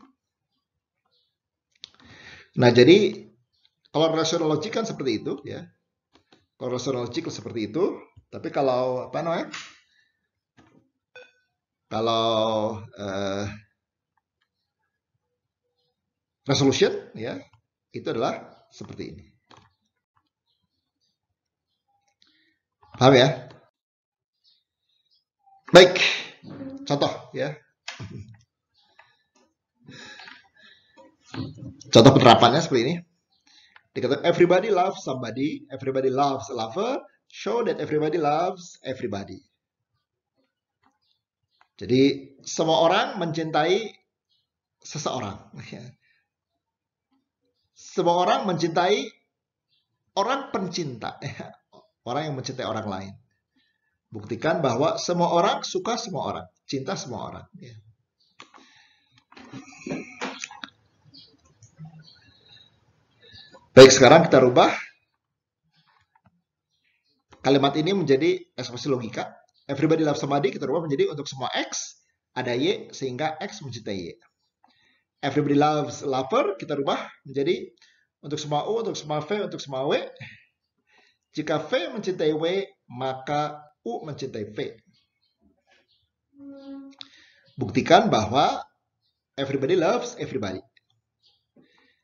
Nah jadi kalau rasional kan seperti itu ya. Kalau rasional kan seperti itu, tapi kalau apa namanya? Kalau eh, resolution ya itu adalah seperti ini. Paham ya? Baik, contoh ya. Contoh penerapannya seperti ini. Dikatakan everybody loves somebody, everybody loves a lover, show that everybody loves everybody. Jadi semua orang mencintai seseorang. Ya. Semua orang mencintai orang pencinta. Ya. Orang yang mencintai orang lain. Buktikan bahwa semua orang suka semua orang. Cinta semua orang. Ya. Baik, sekarang kita rubah kalimat ini menjadi ekspresi logika. Everybody loves somebody kita rubah menjadi untuk semua x ada y sehingga x mencintai y everybody loves lover, kita rubah menjadi untuk semua U, untuk semua V, untuk semua W. Jika V mencintai W, maka U mencintai V. Buktikan bahwa everybody loves everybody.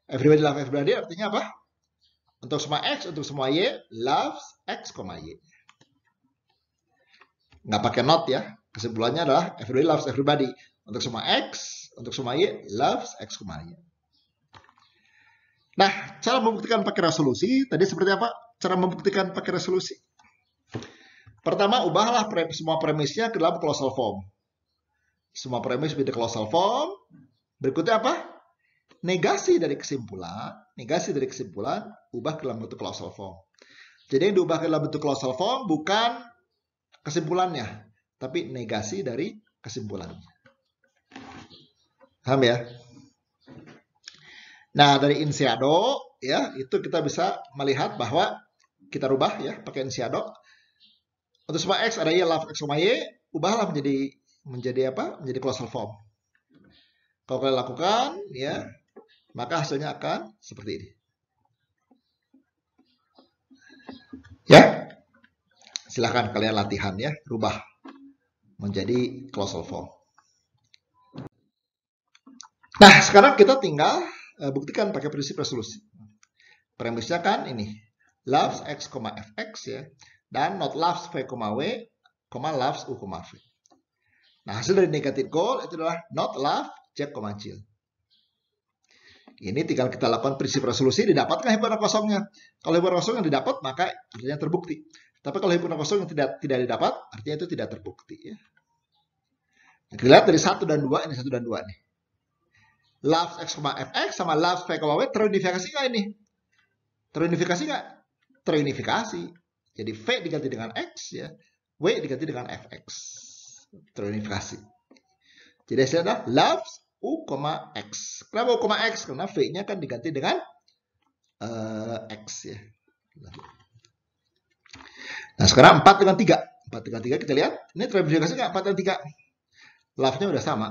Everybody loves everybody artinya apa? Untuk semua X, untuk semua Y, loves X, Y. Nggak pakai not ya. Kesimpulannya adalah everybody loves everybody. Untuk semua X, untuk semuanya, loves X y. Nah, cara membuktikan pakai resolusi, tadi seperti apa? Cara membuktikan pakai resolusi. Pertama, ubahlah pre semua premisnya ke dalam closal form. Semua premis menjadi closal form. Berikutnya apa? negasi dari kesimpulan, negasi dari kesimpulan, ubah ke dalam bentuk klausal form. Jadi yang diubah ke dalam bentuk klausal form bukan kesimpulannya, tapi negasi dari kesimpulannya. Paham ya? Nah, dari insiado, ya, itu kita bisa melihat bahwa kita rubah ya pakai insiado Untuk semua x ada y love x, y, ubahlah menjadi menjadi apa? Menjadi colossal form. Kalau kalian lakukan ya, maka hasilnya akan seperti ini. Ya. Silahkan kalian latihan ya, rubah menjadi colossal form. Nah, sekarang kita tinggal uh, buktikan pakai prinsip resolusi. Premisnya kan ini, loves x, fx ya, dan not loves v, w, loves u, v. Nah, hasil dari negatif goal itu adalah not love j, chill. Ini tinggal kita lakukan prinsip resolusi, didapatkan hipotena kosongnya. Kalau hipotena kosong yang didapat, maka artinya terbukti. Tapi kalau hipotena kosong yang tidak tidak didapat, artinya itu tidak terbukti. Ya. Kita lihat dari 1 dan 2, ini satu dan dua nih. Labs X, Fx sama Labs V, W terunifikasi nggak ini? Terunifikasi nggak? Terunifikasi. Jadi V diganti dengan X ya. W diganti dengan Fx. Terunifikasi. Jadi hasilnya adalah Labs U, X. Kenapa U, X? Karena V-nya kan diganti dengan uh, X ya. Nah sekarang 4 dengan 3. 4 dengan 3 kita lihat. Ini terunifikasi nggak 4 dengan 3? Love-nya udah sama.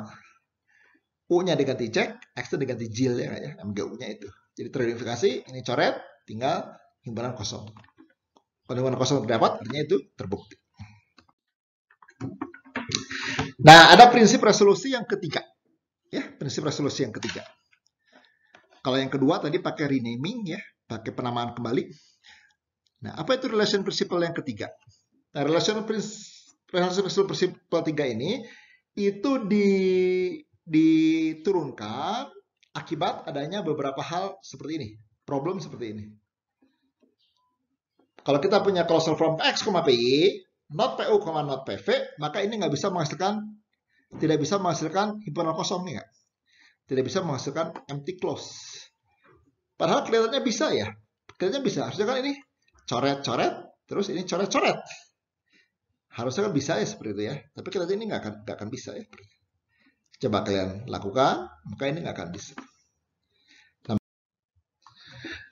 Ya, U-nya diganti cek, X-nya diganti jil ya ya, MGU-nya itu. Jadi terverifikasi, ini coret, tinggal himpunan kosong. Kalau himpunan kosong terdapat, artinya itu terbukti. Nah, ada prinsip resolusi yang ketiga. Ya, prinsip resolusi yang ketiga. Kalau yang kedua tadi pakai renaming ya, pakai penamaan kembali. Nah, apa itu relation principle yang ketiga? Nah, relation principle relation principle tiga ini itu di diturunkan akibat adanya beberapa hal seperti ini, problem seperti ini. Kalau kita punya colossal form X, PY, not PU, not PV, maka ini nggak bisa menghasilkan, tidak bisa menghasilkan himpunan kosong nih Tidak bisa menghasilkan empty close. Padahal kelihatannya bisa ya, kelihatannya bisa. Harusnya kan ini coret-coret, terus ini coret-coret. Harusnya kan bisa ya seperti itu ya, tapi kelihatannya ini nggak akan, nggak akan bisa ya. Seperti coba kalian lakukan, maka ini nggak akan bisa.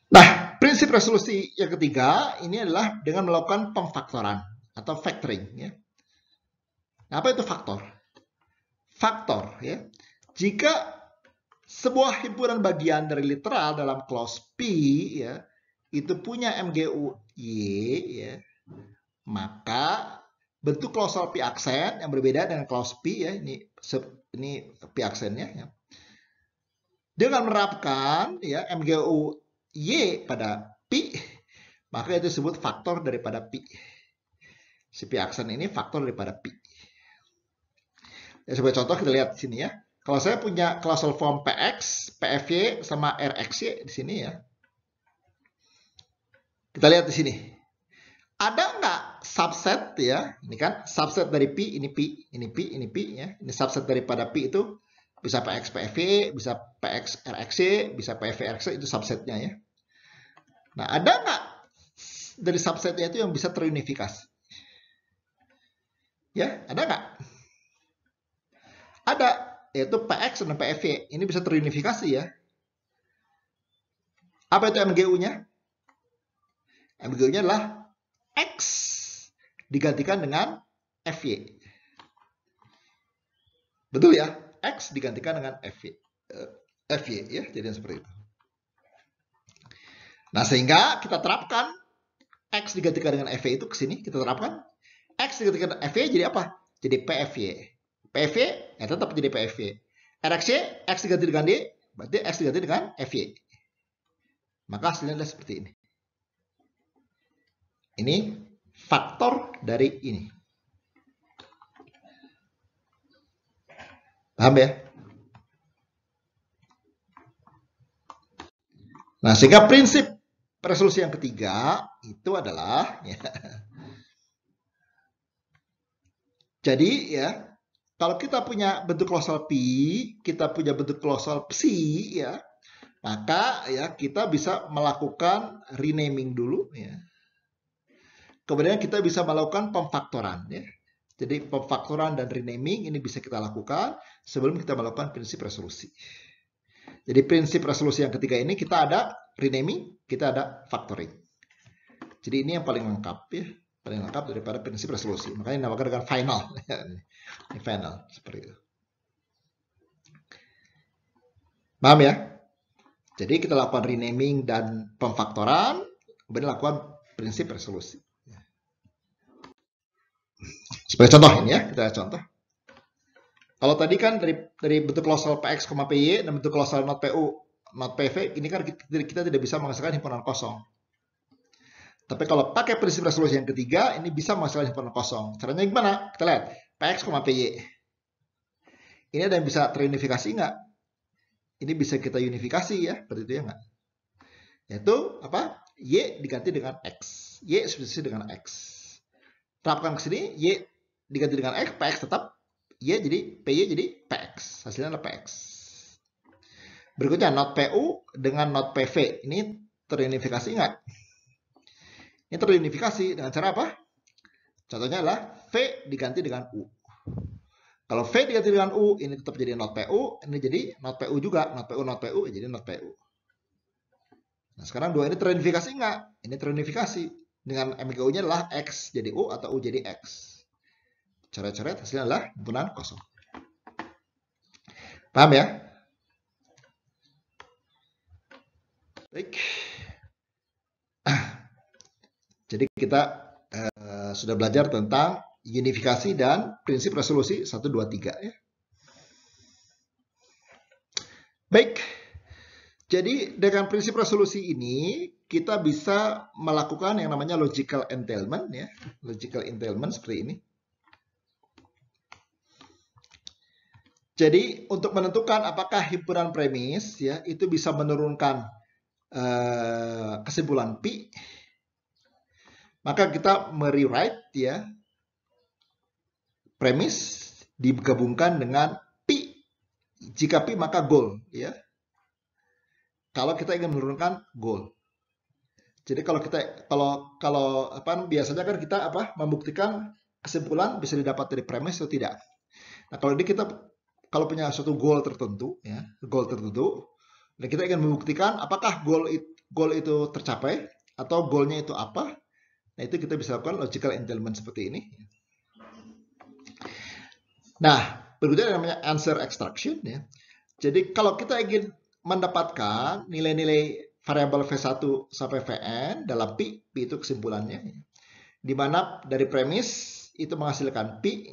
Nah, prinsip resolusi yang ketiga ini adalah dengan melakukan pemfaktoran atau factoring. Ya. Nah, apa itu faktor? Faktor, ya. Jika sebuah himpunan bagian dari literal dalam clause P, ya, itu punya MGU Y, ya, maka bentuk klausal P aksen yang berbeda dengan clause P ya ini ini p aksennya ya. Dengan menerapkan ya MGU Y pada P, maka itu disebut faktor daripada P. Si p aksen ini faktor daripada P. Ya, sebagai contoh kita lihat di sini ya. Kalau saya punya klausul form PX, PFY sama RXY di sini ya. Kita lihat di sini ada nggak subset ya ini kan subset dari P ini P ini P ini P ya ini subset daripada P itu bisa px pfy bisa px rxc bisa pfy rxc itu subsetnya ya nah ada nggak dari subsetnya itu yang bisa terunifikasi ya ada nggak ada yaitu px dan PFV ini bisa terunifikasi ya apa itu mgu nya mgu nya adalah X digantikan dengan FY. Betul ya? X digantikan dengan FY. Eh, FY ya, jadi seperti itu. Nah, sehingga kita terapkan X digantikan dengan FY itu ke sini, kita terapkan. X digantikan dengan FY jadi apa? Jadi PFY. PFY ya tetap jadi PFY. RXY, X diganti dengan D, berarti X diganti dengan FY. Maka hasilnya seperti ini. Ini faktor dari ini. Paham ya? Nah, sehingga prinsip resolusi yang ketiga itu adalah ya, Jadi ya, kalau kita punya bentuk klausal pi, kita punya bentuk klausal psi ya, maka ya kita bisa melakukan renaming dulu ya. Kemudian kita bisa melakukan pemfaktoran. Ya. Jadi pemfaktoran dan renaming ini bisa kita lakukan sebelum kita melakukan prinsip resolusi. Jadi prinsip resolusi yang ketiga ini kita ada renaming, kita ada factoring. Jadi ini yang paling lengkap ya, paling lengkap daripada prinsip resolusi. Makanya dinamakan dengan final. Ya. ini final seperti itu. Paham ya? Jadi kita lakukan renaming dan pemfaktoran, kemudian lakukan prinsip resolusi. Sebagai contoh ini ya, kita contoh. Kalau tadi kan dari, dari bentuk klausal PX, PY dan bentuk klausal not PU, not PV, ini kan kita, kita tidak bisa menghasilkan himpunan kosong. Tapi kalau pakai prinsip resolusi yang ketiga, ini bisa menghasilkan himpunan kosong. Caranya gimana? Kita lihat. PX, PY. Ini ada yang bisa terunifikasi nggak? Ini bisa kita unifikasi ya, seperti itu ya nggak? Yaitu apa? Y diganti dengan X. Y substitusi dengan X. Terapkan ke sini, Y diganti dengan ya ya X, PX tetap Y jadi PY jadi PX. Hasilnya adalah PX. Berikutnya not PU dengan not PV. Ini terunifikasi nggak? Ini terunifikasi dengan cara apa? Contohnya adalah V diganti dengan U. Kalau V diganti dengan U, ini tetap jadi not PU, ini jadi not PU juga, not PU, not PU, ya jadi not PU. Nah, sekarang dua ini terunifikasi nggak? Ini terunifikasi. Dengan MGU-nya adalah X jadi U atau U jadi X coret-coret hasilnya adalah himpunan kosong. Paham ya? Baik. Jadi kita eh, sudah belajar tentang unifikasi dan prinsip resolusi 1, 2, 3 ya. Baik, jadi dengan prinsip resolusi ini kita bisa melakukan yang namanya logical entailment ya, logical entailment seperti ini. Jadi untuk menentukan apakah himpunan premis ya itu bisa menurunkan uh, kesimpulan p maka kita merewrite ya premis digabungkan dengan p Jika p maka goal ya. Kalau kita ingin menurunkan goal. Jadi kalau kita kalau kalau apa biasanya kan kita apa membuktikan kesimpulan bisa didapat dari premis atau tidak. Nah kalau ini kita kalau punya suatu goal tertentu ya goal tertentu dan kita ingin membuktikan apakah goal itu goal itu tercapai atau goalnya itu apa nah itu kita bisa lakukan logical entailment seperti ini nah berikutnya yang namanya answer extraction ya jadi kalau kita ingin mendapatkan nilai-nilai variabel V1 sampai Vn dalam P, P itu kesimpulannya. Di mana dari premis itu menghasilkan P,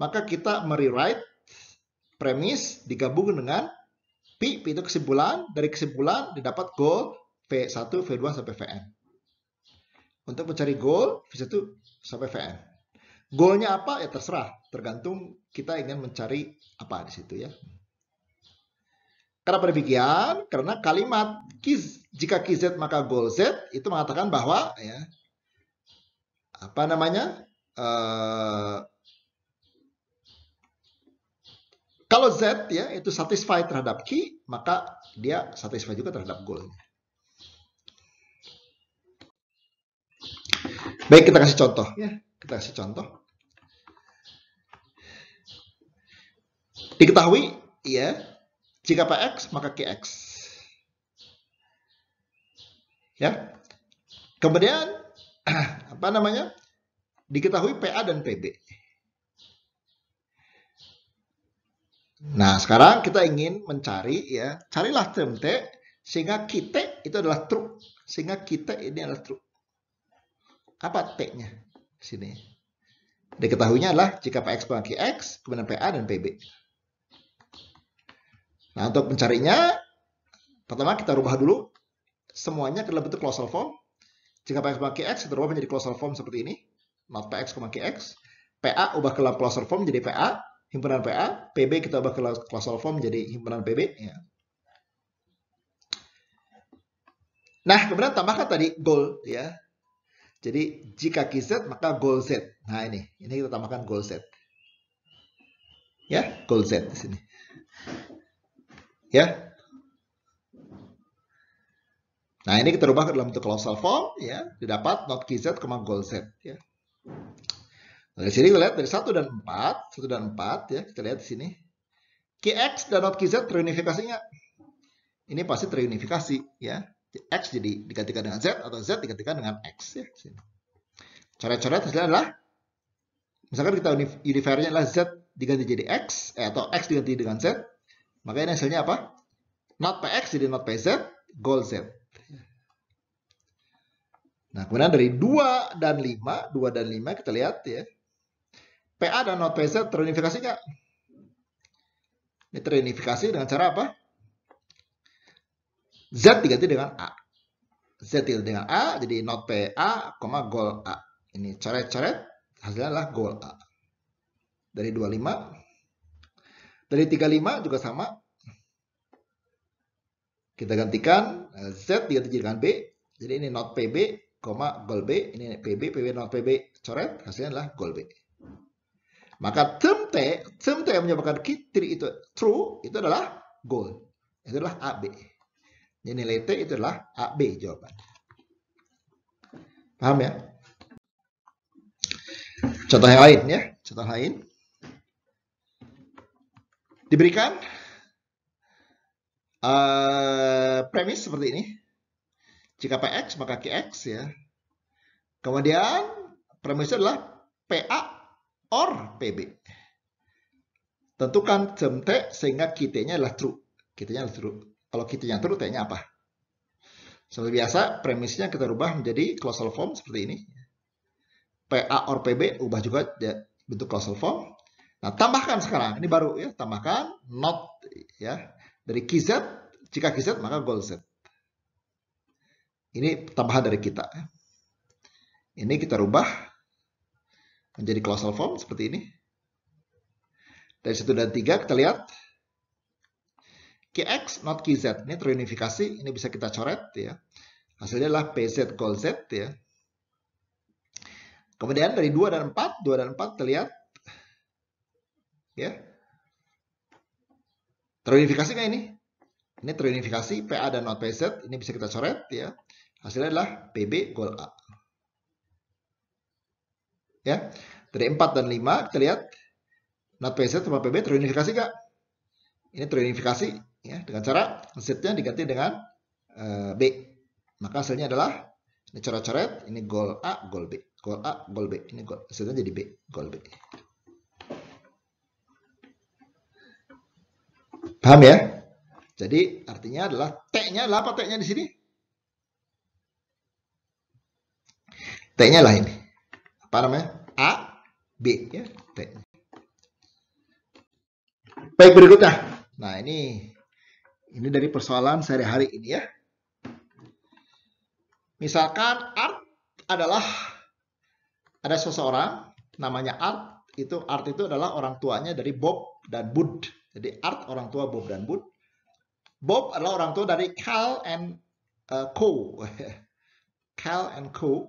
maka kita merewrite premis digabung dengan P, P itu kesimpulan, dari kesimpulan didapat goal V1, V2, sampai Vn. Untuk mencari goal V1 sampai Vn. Goalnya apa? Ya terserah, tergantung kita ingin mencari apa di situ ya. Kenapa demikian? Karena kalimat Kiz, jika KZ maka goal Z itu mengatakan bahwa ya apa namanya? Uh, Kalau Z ya itu satisfy terhadap key, maka dia satisfy juga terhadap goal. Baik kita kasih contoh ya, kita kasih contoh. Diketahui ya, jika PX maka KX. Ya. Kemudian apa namanya? Diketahui PA dan PB. Nah, sekarang kita ingin mencari ya, carilah term T sehingga kita itu adalah truk, sehingga kita ini adalah truk. Apa T-nya? Sini. Diketahuinya adalah jika PX bagi X, kemudian PA dan PB. Nah, untuk mencarinya, pertama kita rubah dulu semuanya ke dalam bentuk closal form. Jika PX bagi X, terubah menjadi closal form seperti ini. Not PX, x PA ubah ke dalam closal form jadi PA himpunan PA, PB kita ubah ke klausul form jadi himpunan PB. Ya. Nah, kemudian tambahkan tadi goal ya. Jadi jika KZ maka goal Z. Nah ini, ini kita tambahkan goal Z. Ya, goal Z di sini. Ya. Nah ini kita rubah ke dalam bentuk klausul form ya. Didapat not KZ, goal Z. Ya. Oke, jadi kita lihat dari 1 dan 4, 1 dan 4 ya, kita lihat di sini. Kx dan not Kz terunifikasi nggak? Ini pasti terunifikasi ya. X jadi digantikan dengan Z atau Z digantikan dengan X ya. Sini. Coret-coret hasilnya adalah misalkan kita univariatnya adalah Z diganti jadi X eh, atau X diganti dengan Z, maka ini hasilnya apa? Not PX jadi not PZ, goal Z. Nah, kemudian dari 2 dan 5, 2 dan 5 kita lihat ya. PA dan not PZ terunifikasi nggak? Ini terunifikasi dengan cara apa? Z diganti dengan A. Z diganti dengan A, jadi not PA, gol A. Ini coret-coret, hasilnya adalah gol A. Dari 25. Dari 35 juga sama. Kita gantikan Z diganti dengan B. Jadi ini not PB, gol B. Ini PB, PB not PB, coret, hasilnya adalah gol B. Maka term T, term T yang menyebabkan kriteria itu true itu adalah gold. Itu adalah AB. Jadi nilai T itu adalah AB jawaban. Paham ya? Contoh yang lain ya, contoh lain. Diberikan uh, premis seperti ini. Jika PX maka KX ya. Kemudian premisnya adalah PA or PB. Tentukan jam T sehingga QT-nya adalah true. QT-nya adalah true. Kalau QT-nya true, T-nya apa? Seperti biasa, premisnya kita rubah menjadi causal form seperti ini. PA or PB ubah juga bentuk causal form. Nah, tambahkan sekarang. Ini baru ya, tambahkan not ya. Dari QZ, jika QZ maka goal Z. Ini tambahan dari kita. Ini kita rubah menjadi colossal form seperti ini. Dari satu dan tiga kita lihat Kx not kz Ini terunifikasi, ini bisa kita coret ya. Hasilnya adalah Pz call Z ya. Kemudian dari 2 dan 4, 2 dan 4 kita lihat ya. Terunifikasi nggak ini? Ini terunifikasi PA dan not PZ, ini bisa kita coret ya. Hasilnya adalah PB gol A ya dari 4 dan 5 kita lihat not PZ sama PB terunifikasi nggak ini terunifikasi ya dengan cara Z-nya diganti dengan e, B maka hasilnya adalah ini coret-coret ini gol A gol B gol A gol B ini gol z jadi B gol B paham ya jadi artinya adalah T-nya adalah apa T-nya di sini T-nya lah ini apa namanya A B ya T baik berikutnya nah ini ini dari persoalan sehari-hari ini ya misalkan art adalah ada seseorang namanya art itu art itu adalah orang tuanya dari Bob dan Bud jadi art orang tua Bob dan Bud Bob adalah orang tua dari Cal and uh, eh, Co Cal and Co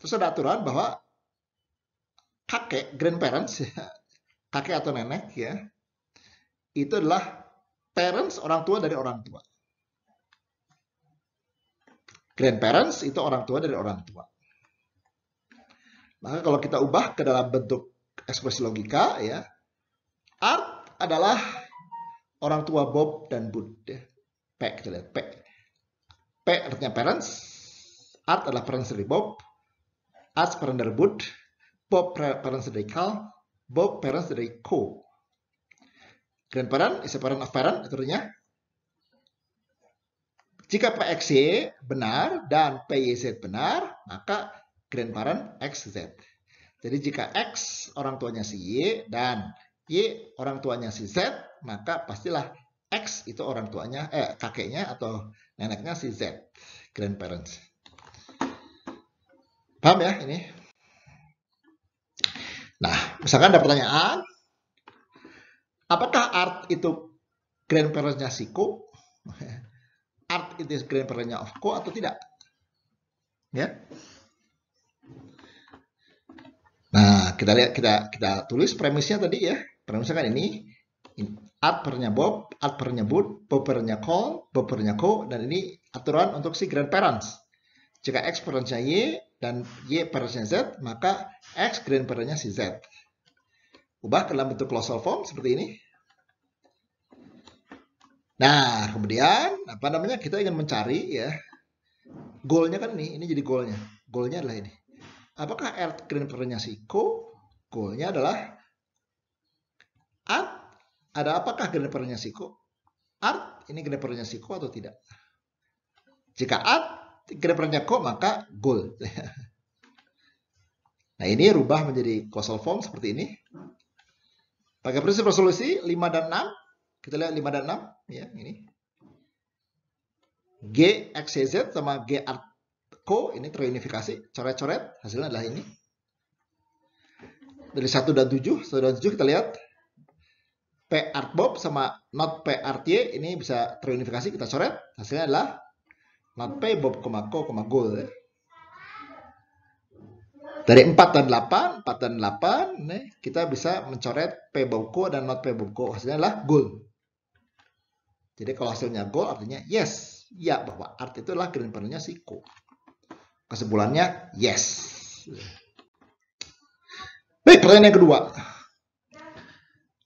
terus ada aturan bahwa kakek grandparents ya, kakek atau nenek ya itu adalah parents orang tua dari orang tua grandparents itu orang tua dari orang tua maka kalau kita ubah ke dalam bentuk ekspresi logika ya art adalah orang tua Bob dan Bud ya. P kita lihat P P artinya parents art adalah parents dari Bob As parent Boot, Bob parents they Bob parents they Co. Grandparent is a parent of parent, tentunya. jika PXC benar dan PYZ benar, maka grandparent XZ. Jadi jika X orang tuanya si Y dan Y orang tuanya si Z, maka pastilah X itu orang tuanya, eh kakeknya atau neneknya si Z, grandparents. Paham ya ini? Nah, misalkan ada pertanyaan, apakah art itu grandparentsnya Siko, siku? Art itu grandparentsnya Ofko of ko atau tidak? Ya. Nah, kita lihat kita kita tulis premisnya tadi ya. Premisnya kan ini, art pernya Bob, art pernya Bud, Bob pernya Cole, Bob pernya Ko, dan ini aturan untuk si grandparents. Jika X pernya Y, dan Y parentnya Z, maka X grandparentnya si Z. Ubah ke dalam bentuk closal form seperti ini. Nah, kemudian apa namanya? Kita ingin mencari ya. Goalnya kan nih ini jadi goalnya. Goalnya adalah ini. Apakah R grandparentnya si Ko? Goalnya adalah Art. Ada apakah grandparentnya si Ko? Art ini grandparentnya si Ko atau tidak? Jika Art, kedepannya kok maka goal. nah ini rubah menjadi causal form seperti ini. Pakai prinsip resolusi 5 dan 6. Kita lihat 5 dan 6. Ya, ini. G, X, Y, Z sama G, R, Co. Ini terunifikasi. Coret-coret. Hasilnya adalah ini. Dari 1 dan 7. 1 dan 7 kita lihat. P, Art, Bob sama not P, Art, Y. Ini bisa terunifikasi. Kita coret. Hasilnya adalah pay Bob Komako Komagol eh. Dari 4 dan 8, 4 dan 8 nih, kita bisa mencoret P Bobko dan not P Bobko. Hasilnya adalah goal. Jadi kalau hasilnya goal artinya yes. Ya bahwa art itulah green partnernya si ko. Kesimpulannya yes. Baik, pertanyaan yang kedua.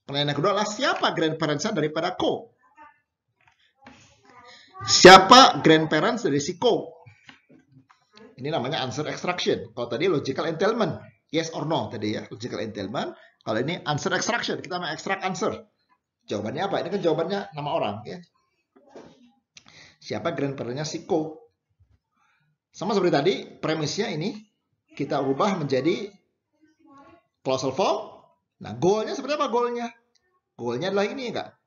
Pertanyaan yang kedua adalah siapa grandparents daripada ko? Siapa grandparents dari si Ko? Ini namanya answer extraction. Kalau tadi logical entailment, yes or no tadi ya, logical entailment. Kalau ini answer extraction, kita mengekstrak answer. Jawabannya apa? Ini kan jawabannya nama orang ya. Siapa grandparentnya si Ko? Sama seperti tadi, premisnya ini kita ubah menjadi closal form. Nah, goalnya seperti apa goalnya? Goalnya adalah ini enggak?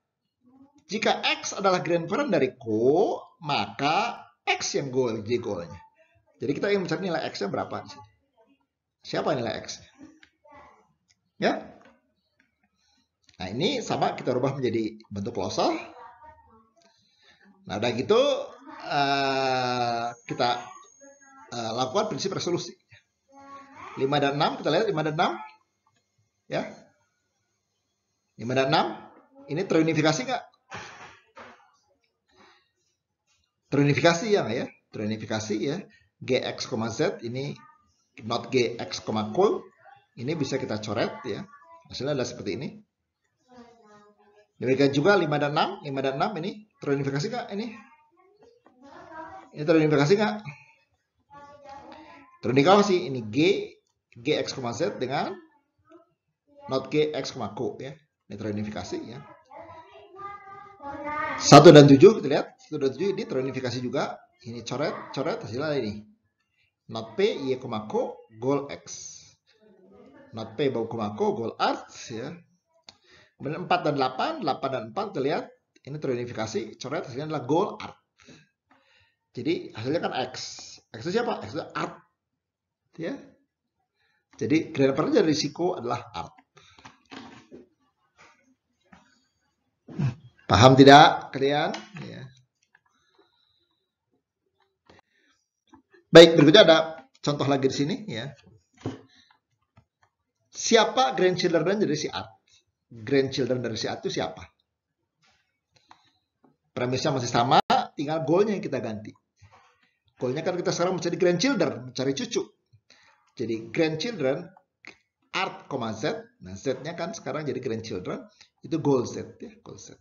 Jika X adalah grandparent dari Ko, maka X yang goal, jadi goalnya. Jadi kita ingin mencari nilai X-nya berapa Siapa nilai X? -nya? Ya. Nah ini sama kita rubah menjadi bentuk klosal. Nah udah gitu uh, kita uh, lakukan prinsip resolusi. 5 dan 6 kita lihat 5 dan 6 ya 5 dan 6 ini terunifikasi nggak Terunifikasi ya ya terunifikasi ya gx, z ini not gx, cool ini bisa kita coret ya hasilnya adalah seperti ini demikian juga 5 dan 6 5 dan 6 ini terunifikasi kak ini ini terunifikasi kak terunifikasi ini g gx, z dengan not gx, co ya ini terunifikasi ya satu dan tujuh kita lihat 1 dan tujuh ini terunifikasi juga ini coret coret hasilnya ini not p y ko goal x not p bau ko goal r ya kemudian 4 dan delapan delapan dan empat kita lihat ini terunifikasi coret hasilnya adalah goal art jadi hasilnya kan x x itu siapa x itu art ya jadi grandparent dari risiko adalah art Paham tidak kalian? Ya. Baik, berikutnya ada contoh lagi di sini ya. Siapa grandchildren dari si Art? Grandchildren dari si Art itu siapa? Premisnya masih sama, tinggal goalnya yang kita ganti. Goalnya kan kita sekarang mencari grandchildren, mencari cucu. Jadi grandchildren art, Z. Nah, Z-nya kan sekarang jadi grandchildren, itu goal Z ya, goal Z.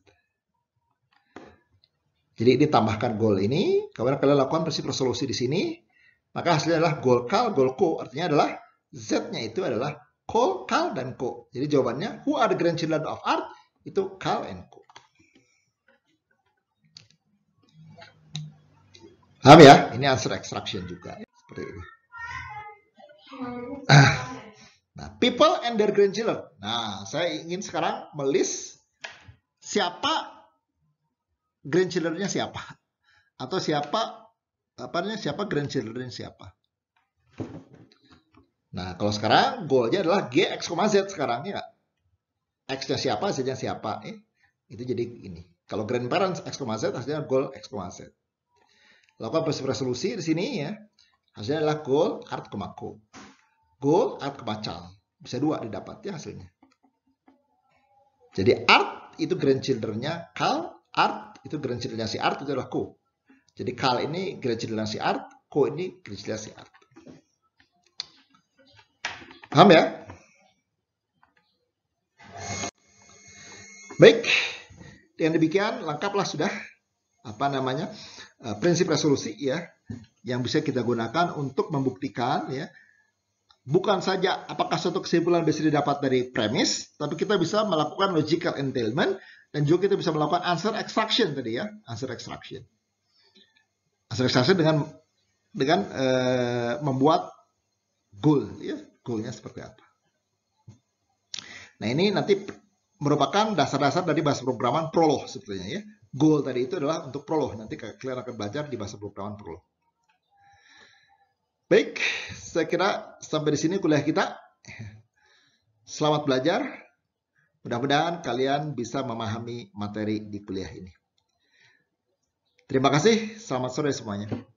Jadi ditambahkan tambahkan goal ini, kemudian kalian lakukan prinsip resolusi di sini, maka hasilnya adalah gol kal, gol ko, Artinya adalah Z-nya itu adalah call, kal, dan ko. Jadi jawabannya, who are the grandchildren of art? Itu kal and ko. Paham ya? Ini answer extraction juga. Seperti ini. Nah, people and their grandchildren. Nah, saya ingin sekarang melis siapa grandchildrennya siapa atau siapa apa namanya siapa grandchildren siapa nah kalau sekarang goalnya adalah g x, z sekarang ya x nya siapa z nya siapa eh, itu jadi ini kalau grandparents x, z hasilnya goal x, z lakukan prinsip resolusi di sini ya hasilnya adalah goal art, co goal art, child bisa dua didapat ya hasilnya jadi art itu grandchildrennya kal art itu gerencidilnya si art itu adalah ko. Jadi kal ini gerencidilnya si art, ko ini gerencidilnya si art. Paham ya? Baik, dengan demikian lengkaplah sudah apa namanya eh, prinsip resolusi ya yang bisa kita gunakan untuk membuktikan ya bukan saja apakah suatu kesimpulan bisa didapat dari premis, tapi kita bisa melakukan logical entailment dan juga kita bisa melakukan answer extraction tadi ya, answer extraction. Answer extraction dengan dengan uh, membuat goal ya, goalnya seperti apa. Nah ini nanti merupakan dasar-dasar dari bahasa pemrograman prolog sebetulnya ya. Goal tadi itu adalah untuk prolog. Nanti kalian akan belajar di bahasa pemrograman prolog. Baik, saya kira sampai di sini kuliah kita. Selamat belajar. Mudah-mudahan kalian bisa memahami materi di kuliah ini. Terima kasih, selamat sore semuanya.